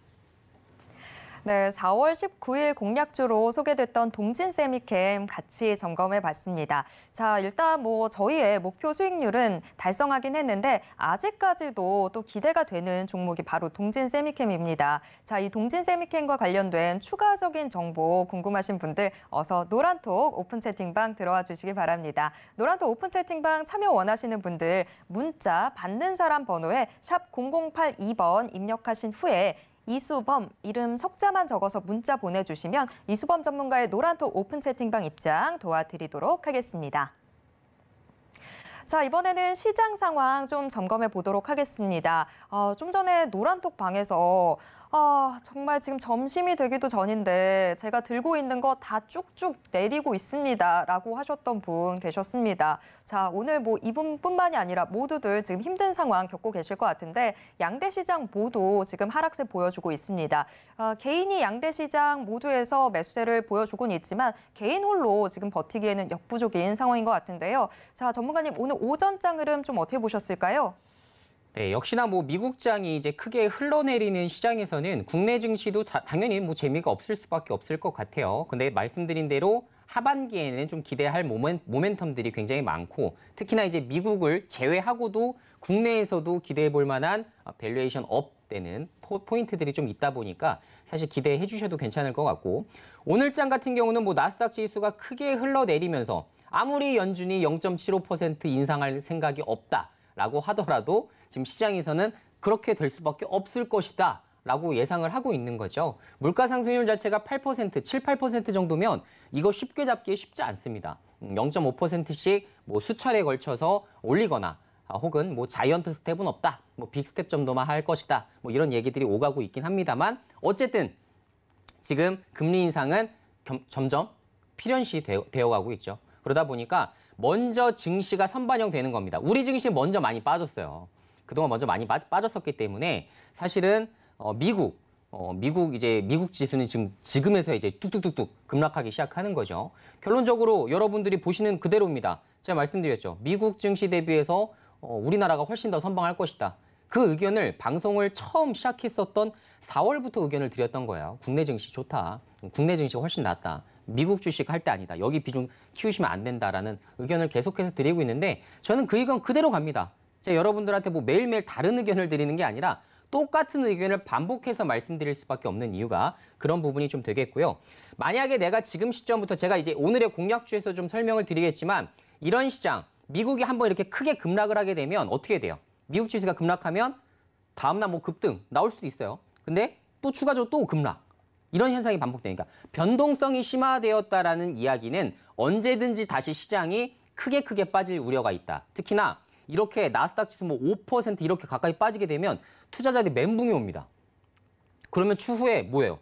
A: 네, 4월 19일 공략주로 소개됐던 동진 세미캠 같이 점검해 봤습니다. 자, 일단 뭐 저희의 목표 수익률은 달성하긴 했는데 아직까지도 또 기대가 되는 종목이 바로 동진 세미캠입니다. 자, 이 동진 세미캠과 관련된 추가적인 정보 궁금하신 분들 어서 노란톡 오픈 채팅방 들어와 주시기 바랍니다. 노란톡 오픈 채팅방 참여 원하시는 분들 문자 받는 사람 번호에 샵 0082번 입력하신 후에 이수범 이름 석자만 적어서 문자 보내주시면 이수범 전문가의 노란톡 오픈 채팅방 입장 도와드리도록 하겠습니다. 자, 이번에는 시장 상황 좀 점검해 보도록 하겠습니다. 어, 좀 전에 노란톡 방에서 아, 정말 지금 점심이 되기도 전인데 제가 들고 있는 거 다 쭉쭉 내리고 있습니다. 라고 하셨던 분 계셨습니다. 자, 오늘 뭐 이분뿐만이 아니라 모두들 지금 힘든 상황 겪고 계실 것 같은데 양대시장 모두 지금 하락세 보여주고 있습니다. 아, 개인이 양대시장 모두에서 매수세를 보여주곤 있지만 개인 홀로 지금 버티기에는 역부족인 상황인 것 같은데요. 자, 전문가님 오늘 오전장 흐름 좀 어떻게 보셨을까요?
B: 네, 역시나 뭐 미국장이 이제 크게 흘러내리는 시장에서는 국내 증시도 자, 당연히 뭐 재미가 없을 수밖에 없을 것 같아요. 근데 말씀드린 대로 하반기에는 좀 기대할 모멘, 모멘텀들이 굉장히 많고 특히나 이제 미국을 제외하고도 국내에서도 기대해 볼 만한 밸류에이션 업 되는 포인트들이 좀 있다 보니까 사실 기대해 주셔도 괜찮을 것 같고 오늘 장 같은 경우는 뭐 나스닥 지수가 크게 흘러내리면서 아무리 연준이 0.75% 인상할 생각이 없다. 라고 하더라도 지금 시장에서는 그렇게 될 수밖에 없을 것이다. 라고 예상을 하고 있는 거죠. 물가 상승률 자체가 8%, 7, 8% 정도면 이거 쉽게 잡기 쉽지 않습니다. 0.5%씩 음, 뭐 수차례 걸쳐서 올리거나 아, 혹은 뭐 자이언트 스텝은 없다. 뭐 빅 스텝 정도만 할 것이다. 뭐 이런 얘기들이 오가고 있긴 합니다만 어쨌든 지금 금리 인상은 겸, 점점 필연시 되어, 되어가고 있죠. 그러다 보니까 먼저 증시가 선반영되는 겁니다. 우리 증시 먼저 많이 빠졌어요. 그동안 먼저 많이 빠, 빠졌었기 때문에 사실은 어, 미국 어, 미국 이제 미국 지수는 지금 지금에서 이제 뚝뚝뚝뚝 급락하기 시작하는 거죠. 결론적으로 여러분들이 보시는 그대로입니다. 제가 말씀드렸죠. 미국 증시 대비해서 어, 우리나라가 훨씬 더 선방할 것이다. 그 의견을 방송을 처음 시작했었던 4월부터 의견을 드렸던 거예요. 국내 증시 좋다. 국내 증시가 훨씬 낫다. 미국 주식 할 때 아니다. 여기 비중 키우시면 안 된다라는 의견을 계속해서 드리고 있는데 저는 그 의견 그대로 갑니다. 제가 여러분들한테 뭐 매일매일 다른 의견을 드리는 게 아니라 똑같은 의견을 반복해서 말씀드릴 수밖에 없는 이유가 그런 부분이 좀 되겠고요. 만약에 내가 지금 시점부터 제가 이제 오늘의 공약주에서 좀 설명을 드리겠지만 이런 시장 미국이 한번 이렇게 크게 급락을 하게 되면 어떻게 돼요? 미국 주식가 급락하면 다음날 뭐 급등 나올 수도 있어요. 근데 또 추가적으로 또 급락. 이런 현상이 반복되니까 변동성이 심화되었다라는 이야기는 언제든지 다시 시장이 크게 크게 빠질 우려가 있다. 특히나 이렇게 나스닥 지수 뭐 5% 이렇게 가까이 빠지게 되면 투자자들이 멘붕이 옵니다. 그러면 추후에 뭐예요?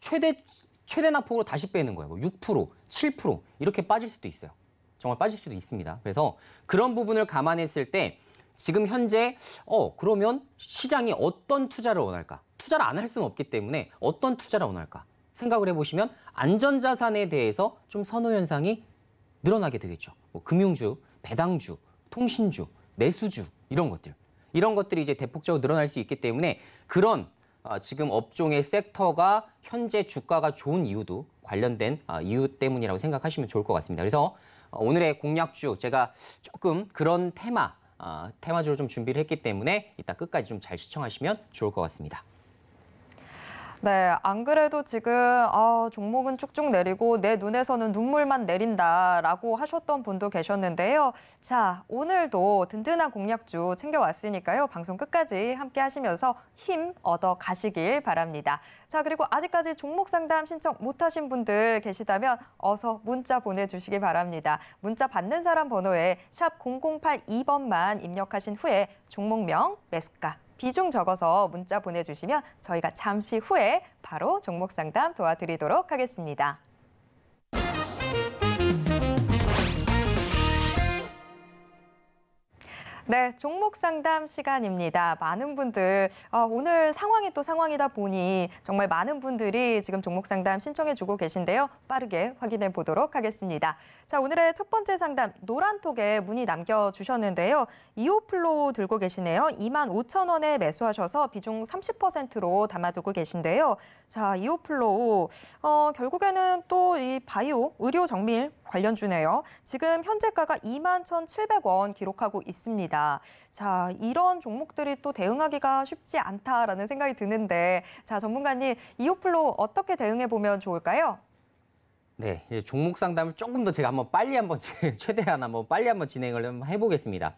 B: 최대 최대 낙폭으로 다시 빼는 거예요. 뭐 6%, 7% 이렇게 빠질 수도 있어요. 정말 빠질 수도 있습니다. 그래서 그런 부분을 감안했을 때 지금 현재 어 그러면 시장이 어떤 투자를 원할까? 투자를 안 할 수는 없기 때문에 어떤 투자를 원할까? 생각을 해보시면 안전자산에 대해서 좀 선호현상이 늘어나게 되겠죠. 뭐 금융주, 배당주, 통신주, 내수주 이런 것들. 이런 것들이 이제 대폭적으로 늘어날 수 있기 때문에 그런 아, 지금 업종의 섹터가 현재 주가가 좋은 이유도 관련된 아, 이유 때문이라고 생각하시면 좋을 것 같습니다. 그래서 어, 오늘의 공략주 제가 조금 그런 테마 아, 테마주로 좀 준비를 했기 때문에 이따 끝까지 좀 잘 시청하시면 좋을 것 같습니다.
A: 네, 안 그래도 지금 아, 종목은 쭉쭉 내리고 내 눈에서는 눈물만 내린다라고 하셨던 분도 계셨는데요. 자, 오늘도 든든한 공략주 챙겨왔으니까요. 방송 끝까지 함께 하시면서 힘 얻어 가시길 바랍니다. 자, 그리고 아직까지 종목 상담 신청 못하신 분들 계시다면 어서 문자 보내주시기 바랍니다. 문자 받는 사람 번호에 샵 0082번만 입력하신 후에 종목명, 매수가, 비중 적어서 문자 보내주시면 저희가 잠시 후에 바로 종목 상담 도와드리도록 하겠습니다. 네, 종목 상담 시간입니다. 많은 분들 어, 오늘 상황이 또 상황이다 보니 정말 많은 분들이 지금 종목 상담 신청해 주고 계신데요. 빠르게 확인해 보도록 하겠습니다. 자, 오늘의 첫 번째 상담 노란톡에 문의 남겨 주셨는데요. 이오플로 들고 계시네요. 2만 5천 원에 매수하셔서 비중 30%로 담아두고 계신데요. 자, 이오플로 어, 결국에는 또 이 바이오 의료 정밀 관련주네요. 지금 현재가가 2만 1,700원 기록하고 있습니다. 있습니다. 자, 이런 종목들이 또 대응하기가 쉽지 않다라는 생각이 드는데 자, 전문가님 이오플로 어떻게 대응해 보면 좋을까요?
B: 네, 예, 종목 상담을 조금 더 제가 한번 빨리 한번 최대한 한번 빨리 한번 진행을 해보겠습니다.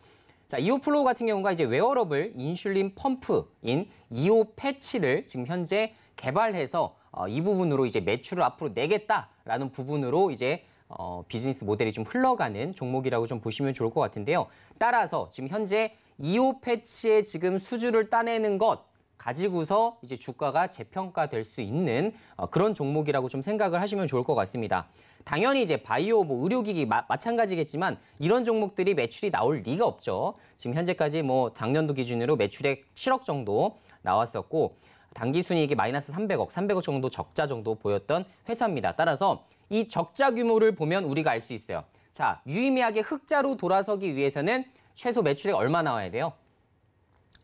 B: 자, 이오플로우 같은 경우가 이제 웨어러블 인슐린 펌프인 이오 패치를 지금 현재 개발해서 어, 이 부분으로 이제 매출을 앞으로 내겠다라는 부분으로 이제 어, 비즈니스 모델이 좀 흘러가는 종목이라고 좀 보시면 좋을 것 같은데요. 따라서 지금 현재 2호 패치에 지금 수주를 따내는 것 가지고서 이제 주가가 재평가될 수 있는 어, 그런 종목이라고 좀 생각을 하시면 좋을 것 같습니다. 당연히 이제 바이오, 뭐 의료기기 마, 마찬가지겠지만 이런 종목들이 매출이 나올 리가 없죠. 지금 현재까지 뭐 작년도 기준으로 매출액 7억 정도 나왔었고 단기 순이익이 마이너스 300억, 300억 정도 적자 정도 보였던 회사입니다. 따라서 이 적자 규모를 보면 우리가 알 수 있어요. 자, 유의미하게 흑자로 돌아서기 위해서는 최소 매출액 얼마 나와야 돼요?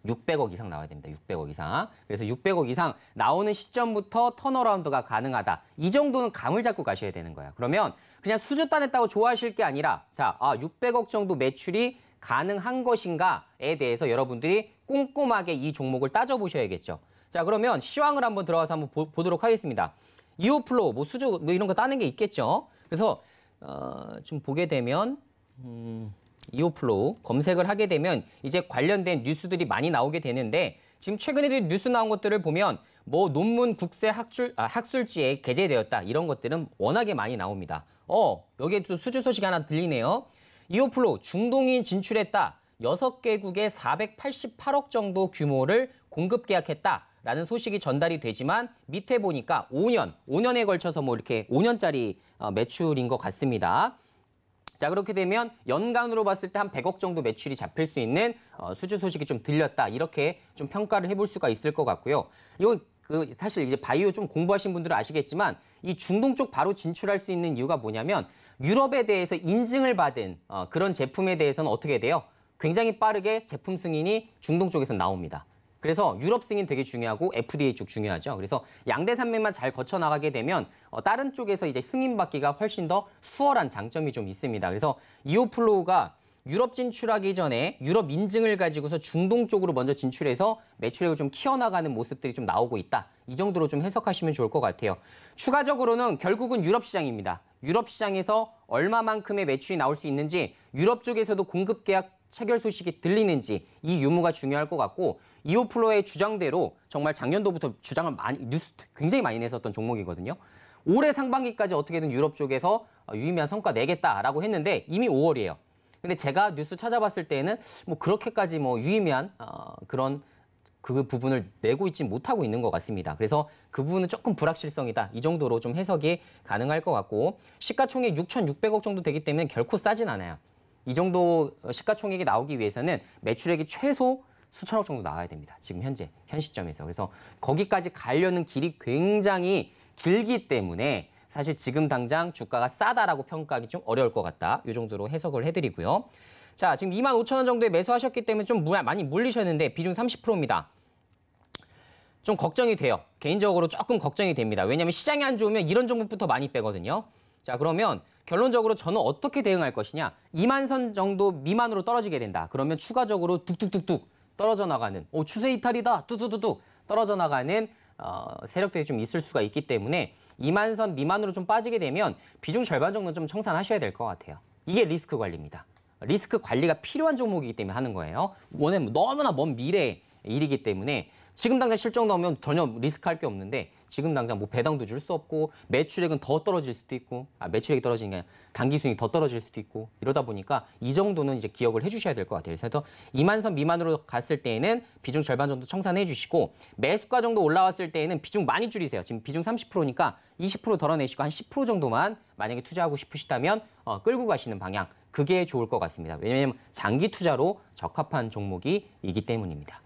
B: 600억 이상 나와야 됩니다. 600억 이상. 그래서 600억 이상 나오는 시점부터 턴어라운드가 가능하다. 이 정도는 감을 잡고 가셔야 되는 거예요. 그러면 그냥 수주 따냈다고 좋아하실 게 아니라 자, 아, 600억 정도 매출이 가능한 것인가에 대해서 여러분들이 꼼꼼하게 이 종목을 따져보셔야겠죠. 자, 그러면 시황을 한번 들어가서 한번 보, 보도록 하겠습니다. 이오플로, 뭐 수주 뭐 이런 거 따는 게 있겠죠. 그래서 어, 지금 보게 되면 음, 이오플로 검색을 하게 되면 이제 관련된 뉴스들이 많이 나오게 되는데 지금 최근에 도 뉴스 나온 것들을 보면 뭐 논문 국세 학술, 아, 학술지에 게재되었다 이런 것들은 워낙에 많이 나옵니다. 어 여기에 또 수주 소식 하나 들리네요. 이오플로 중동이 진출했다. 여섯 개국에 488억 정도 규모를 공급 계약했다. 라는 소식이 전달이 되지만 밑에 보니까 5년, 5년에 걸쳐서 뭐 이렇게 5년짜리 어, 매출인 것 같습니다. 자 그렇게 되면 연간으로 봤을 때 한 100억 정도 매출이 잡힐 수 있는 어, 수주 소식이 좀 들렸다 이렇게 좀 평가를 해볼 수가 있을 것 같고요. 이거 그 사실 이제 바이오 좀 공부하신 분들은 아시겠지만 이 중동 쪽 바로 진출할 수 있는 이유가 뭐냐면 유럽에 대해서 인증을 받은 어, 그런 제품에 대해서는 어떻게 돼요? 굉장히 빠르게 제품 승인이 중동 쪽에서 나옵니다. 그래서 유럽 승인 되게 중요하고 FDA 쪽 중요하죠. 그래서 양대 산맥만 잘 거쳐 나가게 되면 어, 다른 쪽에서 이제 승인 받기가 훨씬 더 수월한 장점이 좀 있습니다. 그래서 이오플로우가 유럽 진출하기 전에 유럽 인증을 가지고서 중동 쪽으로 먼저 진출해서 매출액을 좀 키워나가는 모습들이 좀 나오고 있다. 이 정도로 좀 해석하시면 좋을 것 같아요. 추가적으로는 결국은 유럽 시장입니다. 유럽 시장에서 얼마만큼의 매출이 나올 수 있는지 유럽 쪽에서도 공급 계약 체결 소식이 들리는지 이 유무가 중요할 것 같고 이오플로의 주장대로 정말 작년도부터 주장을 많이 뉴스 굉장히 많이 냈었던 종목이거든요. 올해 상반기까지 어떻게든 유럽 쪽에서 어, 유의미한 성과 내겠다라고 했는데 이미 5월이에요. 근데 제가 뉴스 찾아봤을 때에는 뭐 그렇게까지 뭐 유의미한 어, 그런 그 부분을 내고 있지 못하고 있는 것 같습니다. 그래서 그 부분은 조금 불확실성이다. 이 정도로 좀 해석이 가능할 것 같고 시가총액 6,600억 정도 되기 때문에 결코 싸진 않아요. 이 정도 시가총액이 나오기 위해서는 매출액이 최소 수천억 정도 나와야 됩니다. 지금 현재 현 시점에서. 그래서 거기까지 가려는 길이 굉장히 길기 때문에 사실 지금 당장 주가가 싸다라고 평가하기 좀 어려울 것 같다. 이 정도로 해석을 해드리고요. 자, 지금 2만 5천 원 정도에 매수하셨기 때문에 좀 많이 물리셨는데 비중 30%입니다. 좀 걱정이 돼요. 개인적으로 조금 걱정이 됩니다. 왜냐하면 시장이 안 좋으면 이런 종목부터 많이 빼거든요. 자, 그러면 결론적으로 저는 어떻게 대응할 것이냐? 2만 선 정도 미만으로 떨어지게 된다. 그러면 추가적으로 뚝뚝뚝뚝 떨어져 나가는 오 추세 이탈이다. 뚜뚜뚜뚝 떨어져 나가는 어, 세력들이 좀 있을 수가 있기 때문에 2만 선 미만으로 좀 빠지게 되면 비중 절반 정도는 좀 청산하셔야 될 것 같아요. 이게 리스크 관리입니다. 리스크 관리가 필요한 종목이기 때문에 하는 거예요. 원래 너무나 먼 미래의 일이기 때문에 지금 당장 실적 넣으면 전혀 리스크할 게 없는데 지금 당장 뭐 배당도 줄 수 없고 매출액은 더 떨어질 수도 있고 아 매출액이 떨어지는 게 아니라 당기순이 더 떨어질 수도 있고 이러다 보니까 이 정도는 이제 기억을 해주셔야 될 것 같아요. 그래서 2만 선 미만으로 갔을 때에는 비중 절반 정도 청산해 주시고 매수가 정도 올라왔을 때에는 비중 많이 줄이세요. 지금 비중 30%니까 20% 덜어내시고 한 10% 정도만 만약에 투자하고 싶으시다면 어, 끌고 가시는 방향 그게 좋을 것 같습니다. 왜냐하면 장기 투자로 적합한 종목이 이기 때문입니다.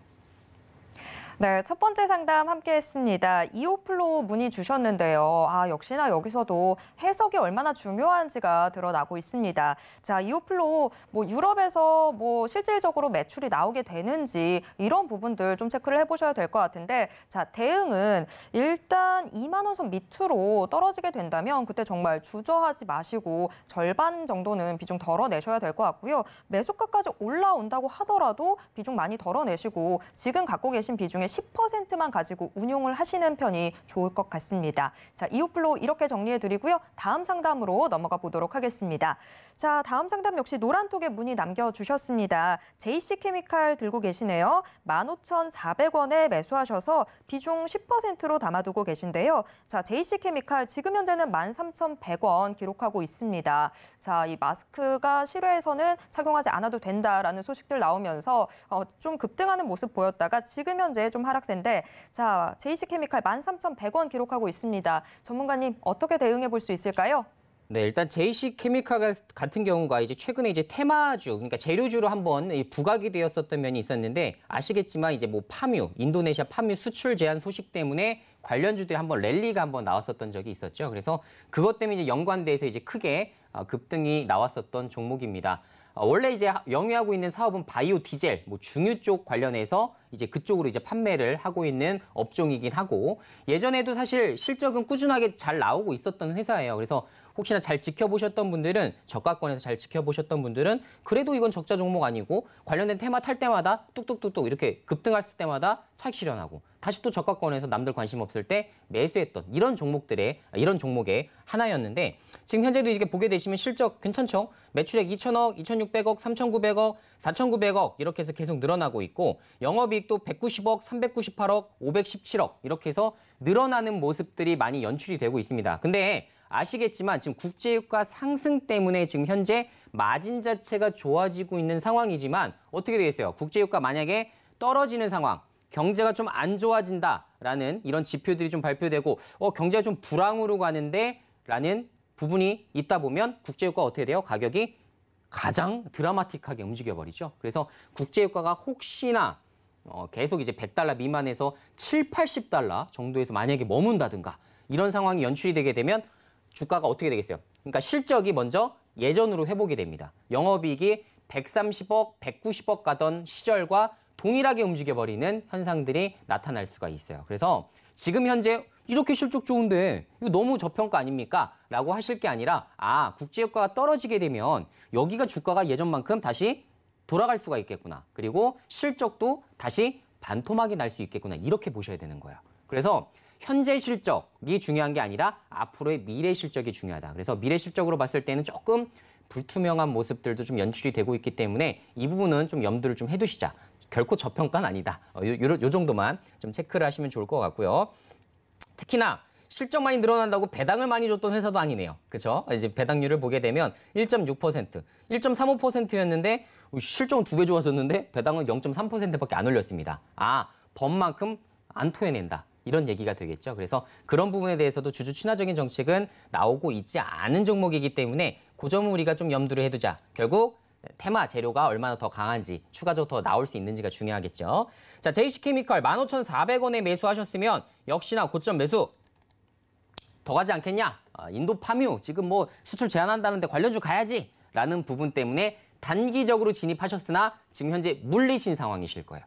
A: 네, 첫 번째 상담 함께 했습니다. 이오플로 문의 주셨는데요. 아, 역시나 여기서도 해석이 얼마나 중요한지가 드러나고 있습니다. 자, 이오플로 뭐 유럽에서 뭐 실질적으로 매출이 나오게 되는지 이런 부분들 좀 체크를 해보셔야 될 것 같은데 자, 대응은 일단 2만 원 선 밑으로 떨어지게 된다면 그때 정말 주저하지 마시고 절반 정도는 비중 덜어내셔야 될 것 같고요. 매수가까지 올라온다고 하더라도 비중 많이 덜어내시고 지금 갖고 계신 비중의 10%만 가지고 운용을 하시는 편이 좋을 것 같습니다. 자, 이웃플로 이렇게 정리해드리고요. 다음 상담으로 넘어가 보도록 하겠습니다. 자, 다음 상담 역시 노란톡에 문의 남겨주셨습니다. JC 케미칼 들고 계시네요. 15,400원에 매수하셔서 비중 10%로 담아두고 계신데요. 자, JC 케미칼 지금 현재는 13,100원 기록하고 있습니다. 자, 이 마스크가 실외에서는 착용하지 않아도 된다라는 소식들 나오면서 어, 좀 급등하는 모습 보였다가 지금 현재 좀 하락세인데 자제이시케미칼 13,100원 기록하고
B: 있습니다. 전문가님 어떻게 대응해 볼 수 있을까요? 네, 일단 JC 케미칼 같은 경우가 이제 최근에 이제 테마주, 그러니까 재료주로 한번 부각이 되었었던 면이 있었는데 아시겠지만 이제 뭐 파뮤, 인도네시아 파뮤 수출 제한 소식 때문에 관련주들이 한번 랠리가 한번 나왔었던 적이 있었죠. 그래서 그것 때문에 이제 연관돼서 이제 크게 어, 급등이 나왔었던 종목입니다. 아, 원래 이제 영위하고 있는 사업은 바이오 디젤, 뭐 중유 쪽 관련해서 이제 그쪽으로 이제 판매를 하고 있는 업종이긴 하고 예전에도 사실 실적은 꾸준하게 잘 나오고 있었던 회사예요. 그래서 혹시나 잘 지켜보셨던 분들은 저가권에서 잘 지켜보셨던 분들은 그래도 이건 적자 종목 아니고 관련된 테마 탈 때마다 뚝뚝뚝뚝 이렇게 급등했을 때마다 차익 실현하고 다시 또 저가권에서 남들 관심 없을 때 매수했던 이런 종목들의 이런 종목의 하나였는데 지금 현재도 이렇게 보게 되시면 실적 괜찮죠? 매출액 2천억, 2,600억, 3,900억, 4,900억 이렇게 해서 계속 늘어나고 있고 영업이익도 190억, 398억, 517억 이렇게 해서 늘어나는 모습들이 많이 연출이 되고 있습니다. 근데 아시겠지만 지금 국제유가 상승 때문에 지금 현재 마진 자체가 좋아지고 있는 상황이지만 어떻게 되겠어요? 국제유가 만약에 떨어지는 상황, 경제가 좀 안 좋아진다라는 이런 지표들이 좀 발표되고 어, 경제가 좀 불황으로 가는데 라는 부분이 있다 보면 국제유가 어떻게 돼요? 가격이 가장 드라마틱하게 움직여버리죠. 그래서 국제유가가 혹시나 어, 계속 이제 100달러 미만에서 7, 80달러 정도에서 만약에 머문다든가 이런 상황이 연출이 되게 되면 주가가 어떻게 되겠어요? 그러니까 실적이 먼저 예전으로 회복이 됩니다. 영업이익이 130억, 190억 가던 시절과 동일하게 움직여버리는 현상들이 나타날 수가 있어요. 그래서 지금 현재 이렇게 실적 좋은데 이거 너무 저평가 아닙니까? 라고 하실 게 아니라 아국제효과가 떨어지게 되면 여기가 주가가 예전만큼 다시 돌아갈 수가 있겠구나. 그리고 실적도 다시 반토막이 날 수 있겠구나. 이렇게 보셔야 되는 거예요. 그래서 현재 실적이 중요한 게 아니라 앞으로의 미래 실적이 중요하다. 그래서 미래 실적으로 봤을 때는 조금 불투명한 모습들도 좀 연출이 되고 있기 때문에 이 부분은 좀 염두를 좀 해두시자. 결코 저평가는 아니다. 어, 요, 요, 요 정도만 좀 체크를 하시면 좋을 것 같고요. 특히나 실적 많이 늘어난다고 배당을 많이 줬던 회사도 아니네요. 그렇죠? 이제 배당률을 보게 되면 1.6%, 1.35%였는데 실적은 두 배 좋아졌는데 배당은 0.3%밖에 안 올렸습니다. 아, 법만큼 안 토해낸다. 이런 얘기가 되겠죠. 그래서 그런 부분에 대해서도 주주 친화적인 정책은 나오고 있지 않은 종목이기 때문에 그 점은 우리가 좀 염두를 해두자. 결국 테마 재료가 얼마나 더 강한지 추가적으로 더 나올 수 있는지가 중요하겠죠. 자, JC 케미컬 15,400원에 매수하셨으면 역시나 고점 매수 더 가지 않겠냐? 아, 인도 파뮤 지금 뭐 수출 제한한다는데 관련주 가야지 라는 부분 때문에 단기적으로 진입하셨으나 지금 현재 물리신 상황이실 거예요.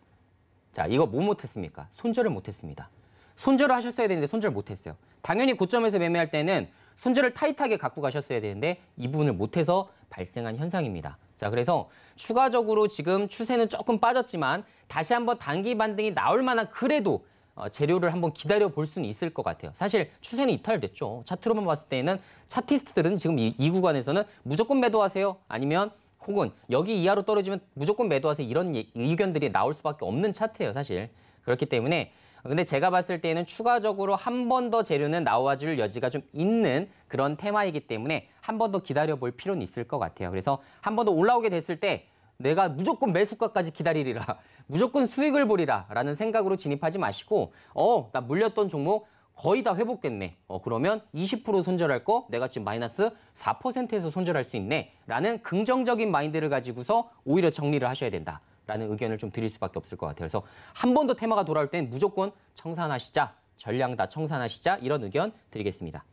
B: 자, 이거 뭐 못했습니까? 손절을 못했습니다. 손절을 하셨어야 되는데 손절 못했어요. 당연히 고점에서 매매할 때는 손절을 타이트하게 갖고 가셨어야 되는데 이 부분을 못해서 발생한 현상입니다. 자, 그래서 추가적으로 지금 추세는 조금 빠졌지만 다시 한번 단기 반등이 나올 만한 그래도 어, 재료를 한번 기다려 볼 수는 있을 것 같아요. 사실 추세는 이탈됐죠. 차트로만 봤을 때는 차티스트들은 지금 이, 이 구간에서는 무조건 매도하세요. 아니면 혹은 여기 이하로 떨어지면 무조건 매도하세요. 이런 예, 의견들이 나올 수밖에 없는 차트예요, 사실. 그렇기 때문에 근데 제가 봤을 때는 추가적으로 한 번 더 재료는 나와줄 여지가 좀 있는 그런 테마이기 때문에 한 번 더 기다려볼 필요는 있을 것 같아요. 그래서 한 번 더 올라오게 됐을 때 내가 무조건 매수가까지 기다리리라, 무조건 수익을 보리라 라는 생각으로 진입하지 마시고 어, 나 물렸던 종목 거의 다 회복됐네. 어, 그러면 20% 손절할 거 내가 지금 마이너스 4%에서 손절할 수 있네. 라는 긍정적인 마인드를 가지고서 오히려 정리를 하셔야 된다. 라는 의견을 좀 드릴 수밖에 없을 것 같아요. 그래서 한 번 더 테마가 돌아올 땐 무조건 청산하시자, 전량 다 청산하시자 이런 의견 드리겠습니다.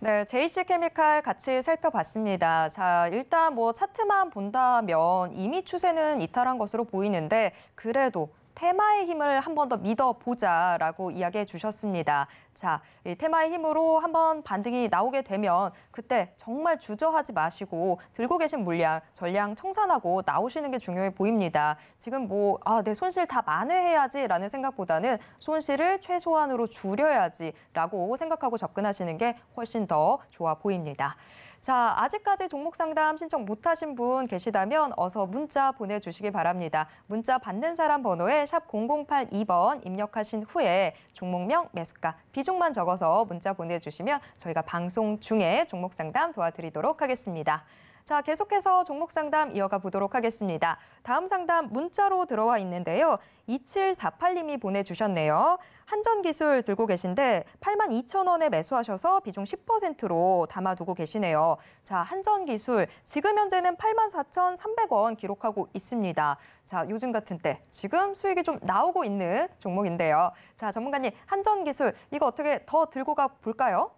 A: 네, JC 케미칼 같이 살펴봤습니다. 자, 일단 뭐 차트만 본다면 이미 추세는 이탈한 것으로 보이는데 그래도 테마의 힘을 한 번 더 믿어보자라고 이야기해 주셨습니다. 자, 테마의 힘으로 한 번 반등이 나오게 되면 그때 정말 주저하지 마시고 들고 계신 물량, 전량 청산하고 나오시는 게 중요해 보입니다. 지금 뭐, 아, 내 손실 다 만회해야지라는 생각보다는 손실을 최소한으로 줄여야지라고 생각하고 접근하시는 게 훨씬 더 좋아 보입니다. 자, 아직까지 종목 상담 신청 못하신 분 계시다면 어서 문자 보내주시기 바랍니다. 문자 받는 사람 번호에 샵 0082번 입력하신 후에 종목명, 매수가, 비중만 적어서 문자 보내주시면 저희가 방송 중에 종목 상담 도와드리도록 하겠습니다. 자, 계속해서 종목 상담 이어가 보도록 하겠습니다. 다음 상담 문자로 들어와 있는데요. 2748님이 보내주셨네요. 한전기술 들고 계신데 8만 2천 원에 매수하셔서 비중 10%로 담아두고 계시네요. 자, 한전기술 지금 현재는 8만 4,300원 기록하고 있습니다. 자, 요즘 같은 때 지금 수익이 좀 나오고 있는 종목인데요. 자, 전문가님 한전기술 이거 어떻게 더 들고 가 볼까요?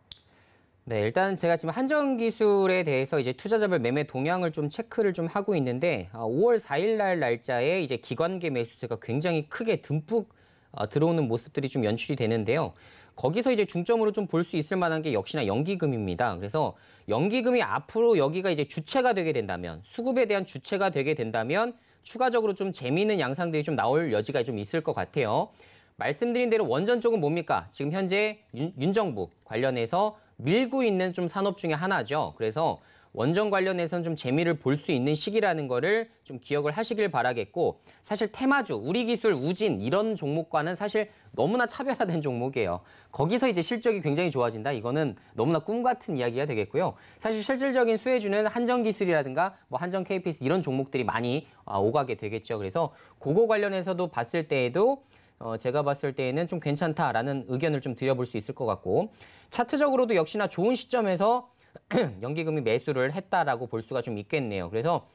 B: 네, 일단 제가 지금 한정 기술에 대해서 이제 투자자별 매매 동향을 좀 체크를 좀 하고 있는데 5월 아, 4일 날 날짜에 이제 기관계 매수세가 굉장히 크게 듬뿍 어, 들어오는 모습들이 좀 연출이 되는데요. 거기서 이제 중점으로 좀 볼 수 있을 만한 게 역시나 연기금입니다. 그래서 연기금이 앞으로 여기가 이제 주체가 되게 된다면 수급에 대한 주체가 되게 된다면 추가적으로 좀 재미있는 양상들이 좀 나올 여지가 좀 있을 것 같아요. 말씀드린 대로 원전 쪽은 뭡니까? 지금 현재 윤, 윤 정부 관련해서 밀고 있는 좀 산업 중에 하나죠. 그래서 원전 관련해서는 좀 재미를 볼 수 있는 시기라는 거를 좀 기억을 하시길 바라겠고 사실 테마주, 우리 기술, 우진 이런 종목과는 사실 너무나 차별화된 종목이에요. 거기서 이제 실적이 굉장히 좋아진다. 이거는 너무나 꿈 같은 이야기가 되겠고요. 사실 실질적인 수혜주는 한정 기술이라든가 뭐 한정 KPS 이런 종목들이 많이 아, 오가게 되겠죠. 그래서 고거 관련해서도 봤을 때에도 어, 제가 봤을 때에는 좀 괜찮다라는 의견을 좀 드려볼 수 있을 것 같고 차트적으로도 역시나 좋은 시점에서 연기금이 매수를 했다라고 볼 수가 좀 있겠네요. 그래서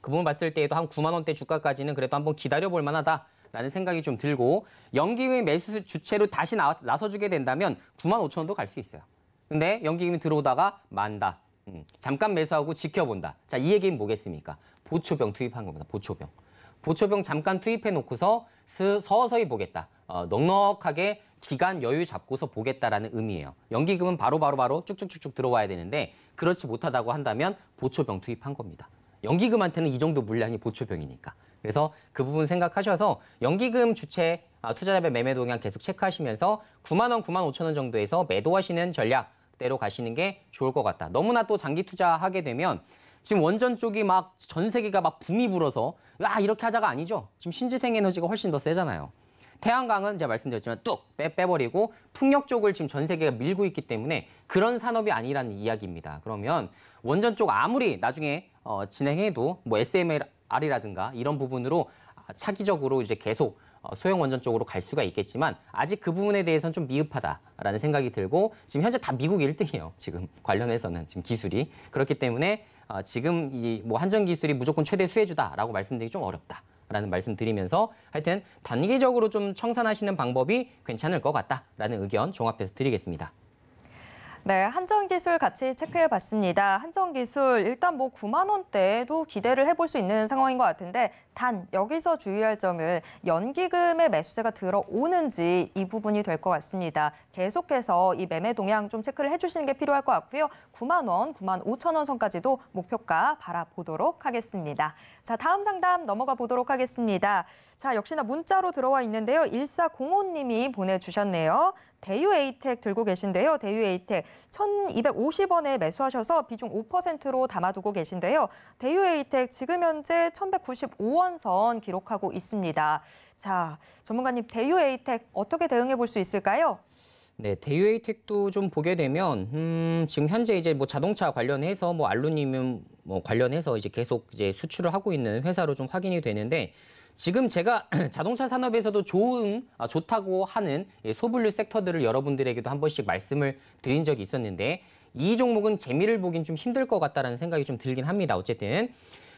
B: 그 부분 봤을 때에도 한 9만 원대 주가까지는 그래도 한번 기다려볼 만하다. 라는 생각이 좀 들고 연기금이 매수 주체로 다시 나, 나서주게 된다면 9만 5천 원도 갈 수 있어요. 근데 연기금이 들어오다가 만다. 음, 잠깐 매수하고 지켜본다. 자, 이 얘기는 뭐겠습니까? 보초병 투입한 겁니다. 보초병. 보초병 잠깐 투입해 놓고서 서서히 보겠다. 어, 넉넉하게 기간 여유 잡고서 보겠다라는 의미예요. 연기금은 바로바로바로 바로 바로 쭉쭉쭉쭉 들어와야 되는데 그렇지 못하다고 한다면 보초병 투입한 겁니다. 연기금한테는 이 정도 물량이 보초병이니까. 그래서 그 부분 생각하셔서 연기금 주체 아, 투자자별 매매 동향 계속 체크하시면서 9만 원, 9만 5천 원 정도에서 매도하시는 전략 대로 가시는 게 좋을 것 같다. 너무나 또 장기 투자하게 되면 지금 원전 쪽이 막 전 세계가 막 붐이 불어서 아 이렇게 하자가 아니죠. 지금 신재생 에너지가 훨씬 더 세잖아요. 태양광은 제가 말씀드렸지만 뚝 빼, 빼버리고 풍력 쪽을 지금 전 세계가 밀고 있기 때문에 그런 산업이 아니라는 이야기입니다. 그러면 원전 쪽 아무리 나중에 어, 진행해도 뭐 SMR이라든가 이런 부분으로 아, 차기적으로 이제 계속 어, 소형 원전 쪽으로 갈 수가 있겠지만 아직 그 부분에 대해서는 좀 미흡하다라는 생각이 들고 지금 현재 다 미국 1등이에요. 지금 관련해서는 지금 기술이 그렇기 때문에 아, 지금 이 뭐 한정 기술이 무조건 최대 수혜주다라고 말씀드리기 좀 어렵다. 라는 말씀 드리면서 하여튼 단기적으로 좀 청산하시는 방법이 괜찮을 것 같다라는 의견 종합해서 드리겠습니다.
A: 네, 한정기술 같이 체크해봤습니다. 한정기술 일단 뭐 9만 원대도 기대를 해볼 수 있는 상황인 것 같은데 단 여기서 주의할 점은 연기금의 매수세가 들어오는지 이 부분이 될 것 같습니다. 계속해서 이 매매 동향 좀 체크를 해주시는 게 필요할 것 같고요. 9만 원, 9만 5천 원 선까지도 목표가 바라보도록 하겠습니다. 자, 다음 상담 넘어가 보도록 하겠습니다. 자, 역시나 문자로 들어와 있는데요. 1405님이 보내주셨네요. 대유 에이텍 들고 계신데요. 대유 에이텍 1250원에 매수하셔서 비중 5%로 담아두고 계신데요. 대유 에이텍 지금 현재 1195원 선 기록하고 있습니다. 자, 전문가님 대유 에이텍 어떻게 대응해 볼 수 있을까요?
B: 네, 대유의 택도 좀 보게 되면 음, 지금 현재 이제 뭐 자동차 관련해서 뭐 알루미늄 뭐 관련해서 이제 계속 이제 수출을 하고 있는 회사로 좀 확인이 되는데 지금 제가 자동차 산업에서도 좋은 아, 좋다고 하는 예, 소분류 섹터들을 여러분들에게도 한 번씩 말씀을 드린 적이 있었는데 이 종목은 재미를 보긴 좀 힘들 것 같다라는 생각이 좀 들긴 합니다. 어쨌든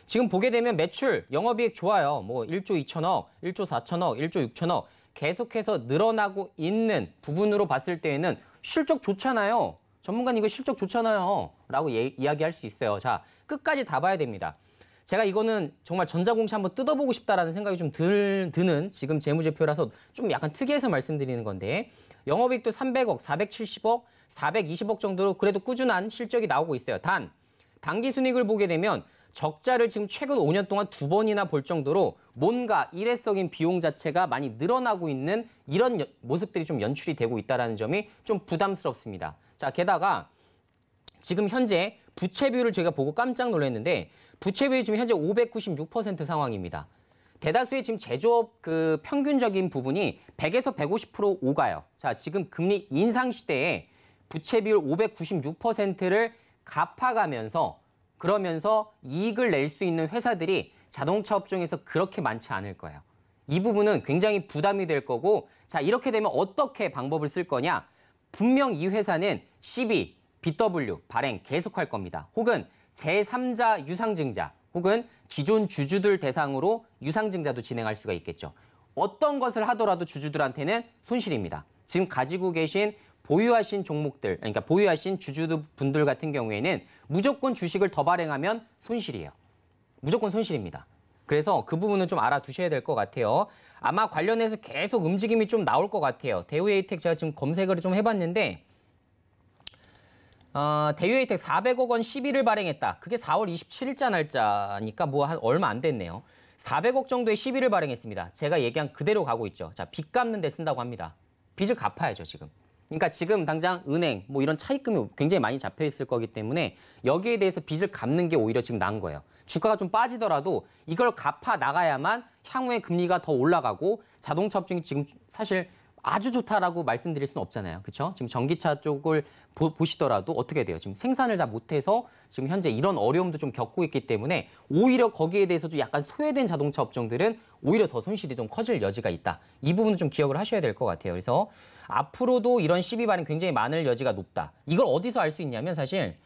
B: 지금 보게 되면 매출, 영업이익 좋아요. 뭐 1조 2천억, 1조 4천억, 1조 6천억 계속해서 늘어나고 있는 부분으로 봤을 때에는 실적 좋잖아요. 전문가님 이거 실적 좋잖아요. 라고 예, 이야기할 수 있어요. 자, 끝까지 다 봐야 됩니다. 제가 이거는 정말 전자공시 한번 뜯어보고 싶다라는 생각이 좀 들, 드는 지금 재무제표라서 좀 약간 특이해서 말씀드리는 건데 영업이익도 300억, 470억, 420억 정도로 그래도 꾸준한 실적이 나오고 있어요. 단, 단기 순익을 보게 되면 적자를 지금 최근 5년 동안 두 번이나 볼 정도로 뭔가 일회성인 비용 자체가 많이 늘어나고 있는 이런 여, 모습들이 좀 연출이 되고 있다는 점이 좀 부담스럽습니다. 자, 게다가 지금 현재 부채 비율을 저희가 보고 깜짝 놀랐는데 부채 비율이 지금 현재 596% 상황입니다. 대다수의 지금 제조업 그 평균적인 부분이 100에서 150% 오가요. 자, 지금 금리 인상 시대에 부채 비율 596%를 갚아가면서 그러면서 이익을 낼 수 있는 회사들이 자동차 업종에서 그렇게 많지 않을 거예요. 이 부분은 굉장히 부담이 될 거고 자 이렇게 되면 어떻게 방법을 쓸 거냐 분명 이 회사는 CB, BW 발행 계속할 겁니다. 혹은 제3자 유상증자 혹은 기존 주주들 대상으로 유상증자도 진행할 수가 있겠죠. 어떤 것을 하더라도 주주들한테는 손실입니다. 지금 가지고 계신 보유하신 종목들, 그러니까 보유하신 주주분들 같은 경우에는 무조건 주식을 더 발행하면 손실이에요. 무조건 손실입니다. 그래서 그 부분은 좀 알아두셔야 될 것 같아요. 아마 관련해서 계속 움직임이 좀 나올 것 같아요. 대우에이텍 제가 지금 검색을 좀 해봤는데 어, 대우에이텍 400억 원 10일을 발행했다. 그게 4월 27일자 날짜니까 뭐 한 얼마 안 됐네요. 400억 정도의 10일을 발행했습니다. 제가 얘기한 그대로 가고 있죠. 자, 빚 갚는 데 쓴다고 합니다. 빚을 갚아야죠, 지금. 그러니까 지금 당장 은행 뭐 이런 차입금이 굉장히 많이 잡혀 있을 거기 때문에 여기에 대해서 빚을 갚는 게 오히려 지금 나은 거예요. 주가가 좀 빠지더라도 이걸 갚아 나가야만 향후에 금리가 더 올라가고 자동차 업종이 지금 사실 아주 좋다라고 말씀드릴 수는 없잖아요. 그렇죠? 지금 전기차 쪽을 보, 시더라도 어떻게 돼요? 지금 생산을 잘 못해서 지금 현재 이런 어려움도 좀 겪고 있기 때문에 오히려 거기에 대해서도 약간 소외된 자동차 업종들은 오히려 더 손실이 좀 커질 여지가 있다. 이 부분은 좀 기억을 하셔야 될 것 같아요. 그래서 앞으로도 이런 시비 발은 굉장히 많을 여지가 높다. 이걸 어디서 알 수 있냐면 사실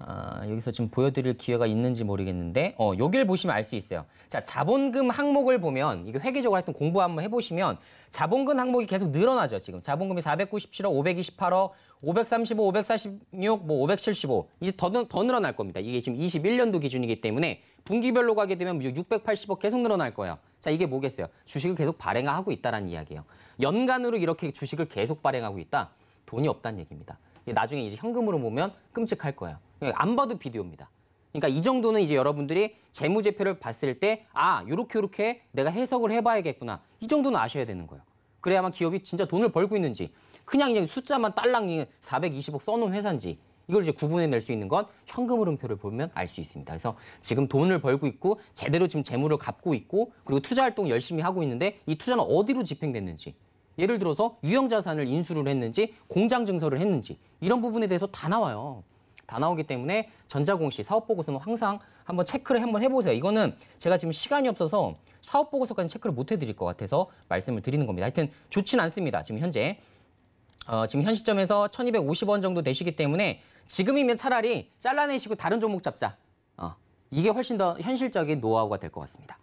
B: 아, 여기서 지금 보여드릴 기회가 있는지 모르겠는데 어, 여를 보시면 알 수 있어요. 자, 자본금 항목을 보면 이게 회계적으로 하여튼 공부 한번 해보시면 자본금 항목이 계속 늘어나죠. 지금 자본금이 497억, 528억, 535, 546, 뭐575 이제 더, 더 늘어날 겁니다. 이게 지금 21년도 기준이기 때문에 분기별로 가게 되면 680억 계속 늘어날 거예요. 자, 이게 뭐겠어요? 주식을 계속 발행하고 있다라는 이야기예요. 연간으로 이렇게 주식을 계속 발행하고 있다. 돈이 없다는 얘기입니다. 나중에 이제 현금으로 보면 끔찍할 거예요. 예, 안 봐도 비디오입니다. 그러니까 이 정도는 이제 여러분들이 재무제표를 봤을 때 아, 요렇게 요렇게 내가 해석을 해봐야겠구나. 이 정도는 아셔야 되는 거예요. 그래야만 기업이 진짜 돈을 벌고 있는지 그냥 그냥 숫자만 딸랑 420억 써놓은 회사인지 이걸 이제 구분해낼 수 있는 건 현금 흐름표를 보면 알 수 있습니다. 그래서 지금 돈을 벌고 있고 제대로 지금 재물을 갚고 있고 그리고 투자 활동 열심히 하고 있는데 이 투자는 어디로 집행됐는지 예를 들어서 유형 자산을 인수를 했는지 공장 증설을 했는지 이런 부분에 대해서 다 나와요. 다 나오기 때문에 전자공시 사업보고서는 항상 한번 체크를 한번 해보세요. 이거는 제가 지금 시간이 없어서 사업보고서까지 체크를 못 해드릴 것 같아서 말씀을 드리는 겁니다. 하여튼 좋진 않습니다. 지금 현재. 어, 지금 현 시점에서 1250원 정도 되시기 때문에 지금이면 차라리 잘라내시고 다른 종목 잡자. 어, 이게 훨씬 더 현실적인 노하우가 될 것 같습니다.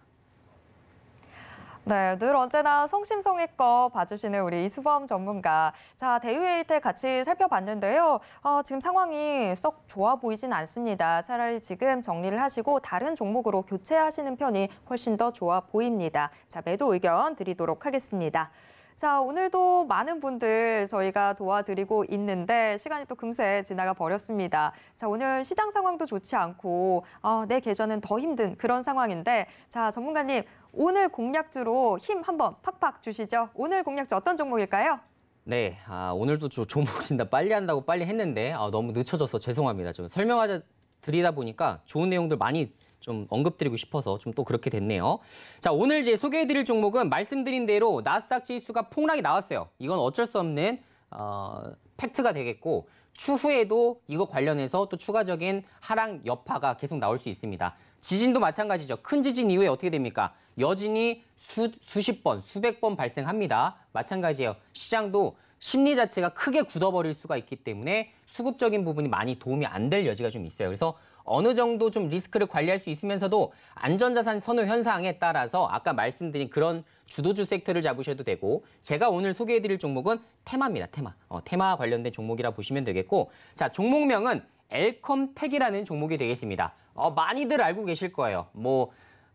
A: 네, 늘 언제나 성심성의껏 봐주시는 우리 이수범 전문가. 자, 대유의 이탈 같이 살펴봤는데요. 어, 지금 상황이 썩 좋아 보이진 않습니다. 차라리 지금 정리를 하시고 다른 종목으로 교체하시는 편이 훨씬 더 좋아 보입니다. 자, 매도 의견 드리도록 하겠습니다. 자, 오늘도 많은 분들 저희가 도와드리고 있는데 시간이 또 금세 지나가 버렸습니다. 자, 오늘 시장 상황도 좋지 않고 어, 내 계좌는 더 힘든 그런 상황인데 자, 전문가님 오늘 공략주로 힘 한번 팍팍 주시죠. 오늘 공략주 어떤 종목일까요?
B: 네, 아, 오늘도 저종목진다 빨리 한다고 빨리 했는데 아, 너무 늦춰져서 죄송합니다. 좀 설명하자 드리다 보니까 좋은 내용들 많이 좀 언급드리고 싶어서 좀 또 그렇게 됐네요. 자, 오늘 이제 소개해드릴 종목은 말씀드린 대로 나스닥 지수가 폭락이 나왔어요. 이건 어쩔 수 없는 어, 팩트가 되겠고 추후에도 이거 관련해서 또 추가적인 하락 여파가 계속 나올 수 있습니다. 지진도 마찬가지죠. 큰 지진 이후에 어떻게 됩니까? 여진이 수, 수십 번, 수백 번 발생합니다. 마찬가지예요. 시장도 심리 자체가 크게 굳어버릴 수가 있기 때문에 수급적인 부분이 많이 도움이 안 될 여지가 좀 있어요. 그래서 어느 정도 좀 리스크를 관리할 수 있으면서도 안전자산 선호 현상에 따라서 아까 말씀드린 그런 주도주 섹터를 잡으셔도 되고 제가 오늘 소개해드릴 종목은 테마입니다. 테마. 어, 테마 관련된 종목이라 보시면 되겠고 자 종목명은 엘컴텍이라는 종목이 되겠습니다. 어, 많이들 알고 계실 거예요. 뭐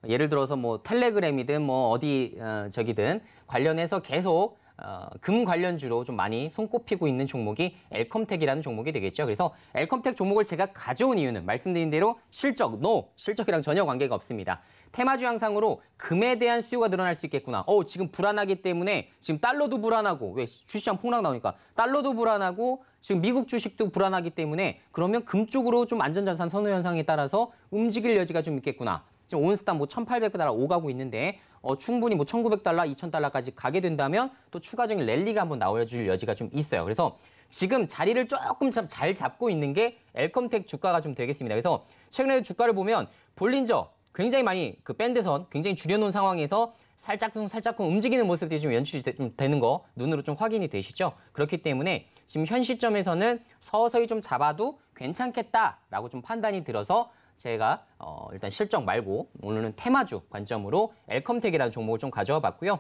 B: 예를 들어서 뭐 텔레그램이든 뭐 어디 어, 저기든 관련해서 계속 어, 금 관련주로 좀 많이 손꼽히고 있는 종목이 엘컴텍이라는 종목이 되겠죠. 그래서 엘컴텍 종목을 제가 가져온 이유는 말씀드린 대로 실적, 노, no, 실적이랑 전혀 관계가 없습니다. 테마주 양상으로 금에 대한 수요가 늘어날 수 있겠구나. 어, 지금 불안하기 때문에 지금 달러도 불안하고 왜 주시장 폭락 나오니까 달러도 불안하고 지금 미국 주식도 불안하기 때문에 그러면 금 쪽으로 좀 안전자산 선호 현상에 따라서 움직일 여지가 좀 있겠구나. 지금 온스당 뭐 1,800달러 오가고 있는데 어, 충분히 뭐 1,900달러, 2,000달러까지 가게 된다면 또 추가적인 랠리가 한번 나와줄 여지가 좀 있어요. 그래서 지금 자리를 조금 잘 잡고 있는 게 엘컴텍 주가가 좀 되겠습니다. 그래서 최근에 주가를 보면 볼린저 굉장히 많이 그 밴드선 굉장히 줄여놓은 상황에서 살짝쿵 살짝쿵 움직이는 모습들이 좀 연출이 되, 좀 되는 거 눈으로 좀 확인이 되시죠? 그렇기 때문에 지금 현 시점에서는 서서히 좀 잡아도 괜찮겠다라고 좀 판단이 들어서 제가 어, 일단 실적 말고 오늘은 테마주 관점으로 엘컴텍이라는 종목을 좀 가져와 봤고요.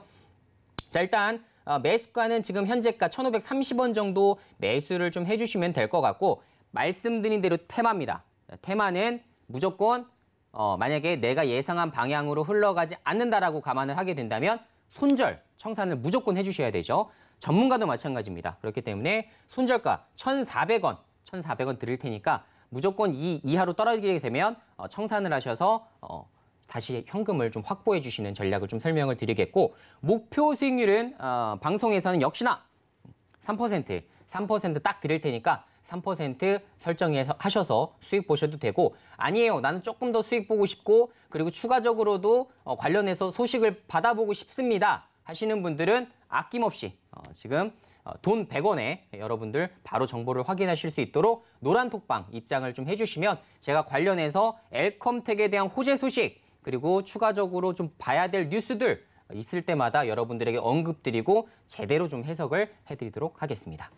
B: 자 일단 어, 매수가는 지금 현재가 1,530원 정도 매수를 좀 해주시면 될 것 같고 말씀드린 대로 테마입니다. 테마는 무조건 어, 만약에 내가 예상한 방향으로 흘러가지 않는다라고 감안을 하게 된다면 손절 청산을 무조건 해주셔야 되죠. 전문가도 마찬가지입니다. 그렇기 때문에 손절가 1,400원, 1,400원 드릴 테니까 무조건 이 이하로 떨어지게 되면 어, 청산을 하셔서 어, 다시 현금을 좀 확보해 주시는 전략을 좀 설명을 드리겠고 목표 수익률은 어, 방송에서는 역시나 3% 3%딱 드릴 테니까 3% 설정해서 하셔서 수익 보셔도 되고 아니에요 나는 조금 더 수익 보고 싶고 그리고 추가적으로도 어, 관련해서 소식을 받아보고 싶습니다 하시는 분들은 아낌없이 어, 지금 어, 돈 100원에 여러분들 바로 정보를 확인하실 수 있도록 노란톡방 입장을 좀 해주시면 제가 관련해서 엘컴텍에 대한 호재 소식 그리고 추가적으로 좀 봐야 될 뉴스들 있을 때마다 여러분들에게 언급드리고 제대로 좀 해석을 해드리도록 하겠습니다.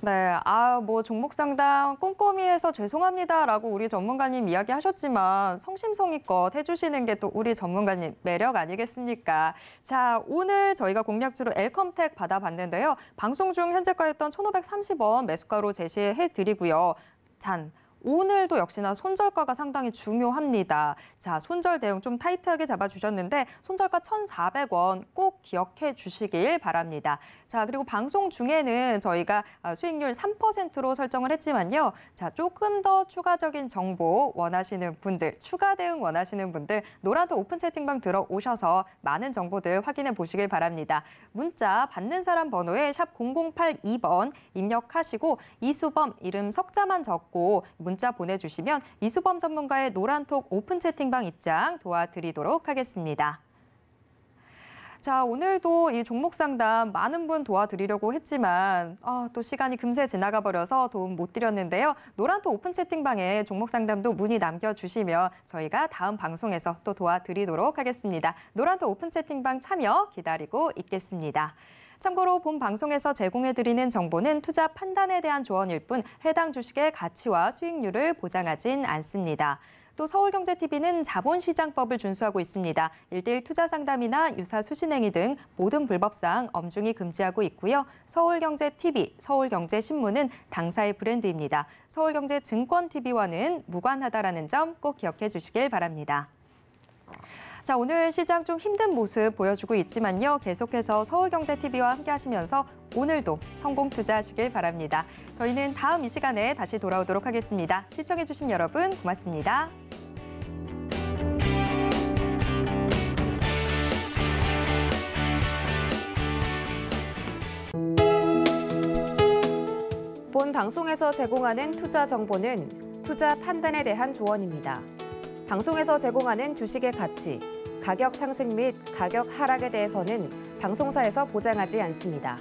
A: 네, 아, 뭐 종목 상담 꼼꼼히 해서 죄송합니다라고 우리 전문가님 이야기하셨지만 성심성의껏 해주시는 게 또 우리 전문가님 매력 아니겠습니까? 자, 오늘 저희가 공략주로 엘컴텍 받아봤는데요. 방송 중 현재가였던 1,530원 매수가로 제시해드리고요. 잔. 오늘도 역시나 손절가가 상당히 중요합니다. 자, 손절 대응 좀 타이트하게 잡아주셨는데 손절가 1,400원 꼭 기억해 주시길 바랍니다. 자, 그리고 방송 중에는 저희가 아, 수익률 3%로 설정을 했지만요. 자, 조금 더 추가적인 정보 원하시는 분들, 추가 대응 원하시는 분들 노란도 오픈 채팅방 들어오셔서 많은 정보들 확인해 보시길 바랍니다. 문자 받는 사람 번호에 샵 0082번 입력하시고 이수범 이름 석자만 적고 문자 보내주시면 이수범 전문가의 노란톡 오픈 채팅방 입장 도와드리도록 하겠습니다. 자, 오늘도 이 종목 상담 많은 분 도와드리려고 했지만 아, 또 시간이 금세 지나가 버려서 도움 못 드렸는데요. 노란토 오픈 채팅방에 종목 상담도 문의 남겨주시면 저희가 다음 방송에서 또 도와드리도록 하겠습니다. 노란토 오픈 채팅방 참여 기다리고 있겠습니다. 참고로 본 방송에서 제공해드리는 정보는 투자 판단에 대한 조언일 뿐 해당 주식의 가치와 수익률을 보장하진 않습니다. 또 서울경제TV는 자본시장법을 준수하고 있습니다. 일대일 투자 상담이나 유사 수신행위 등 모든 불법사항 엄중히 금지하고 있고요. 서울경제TV, 서울경제신문은 당사의 브랜드입니다. 서울경제증권TV와는 무관하다라는 점 꼭 기억해 주시길 바랍니다. 자, 오늘 시장 좀 힘든 모습 보여주고 있지만요. 계속해서 서울경제TV와 함께 하시면서 오늘도 성공 투자하시길 바랍니다. 저희는 다음 이 시간에 다시 돌아오도록 하겠습니다. 시청해주신 여러분 고맙습니다. 본 방송에서 제공하는 투자 정보는 투자 판단에 대한 조언입니다. 방송에서 제공하는 주식의 가치, 가격 상승 및 가격 하락에 대해서는 방송사에서 보장하지 않습니다.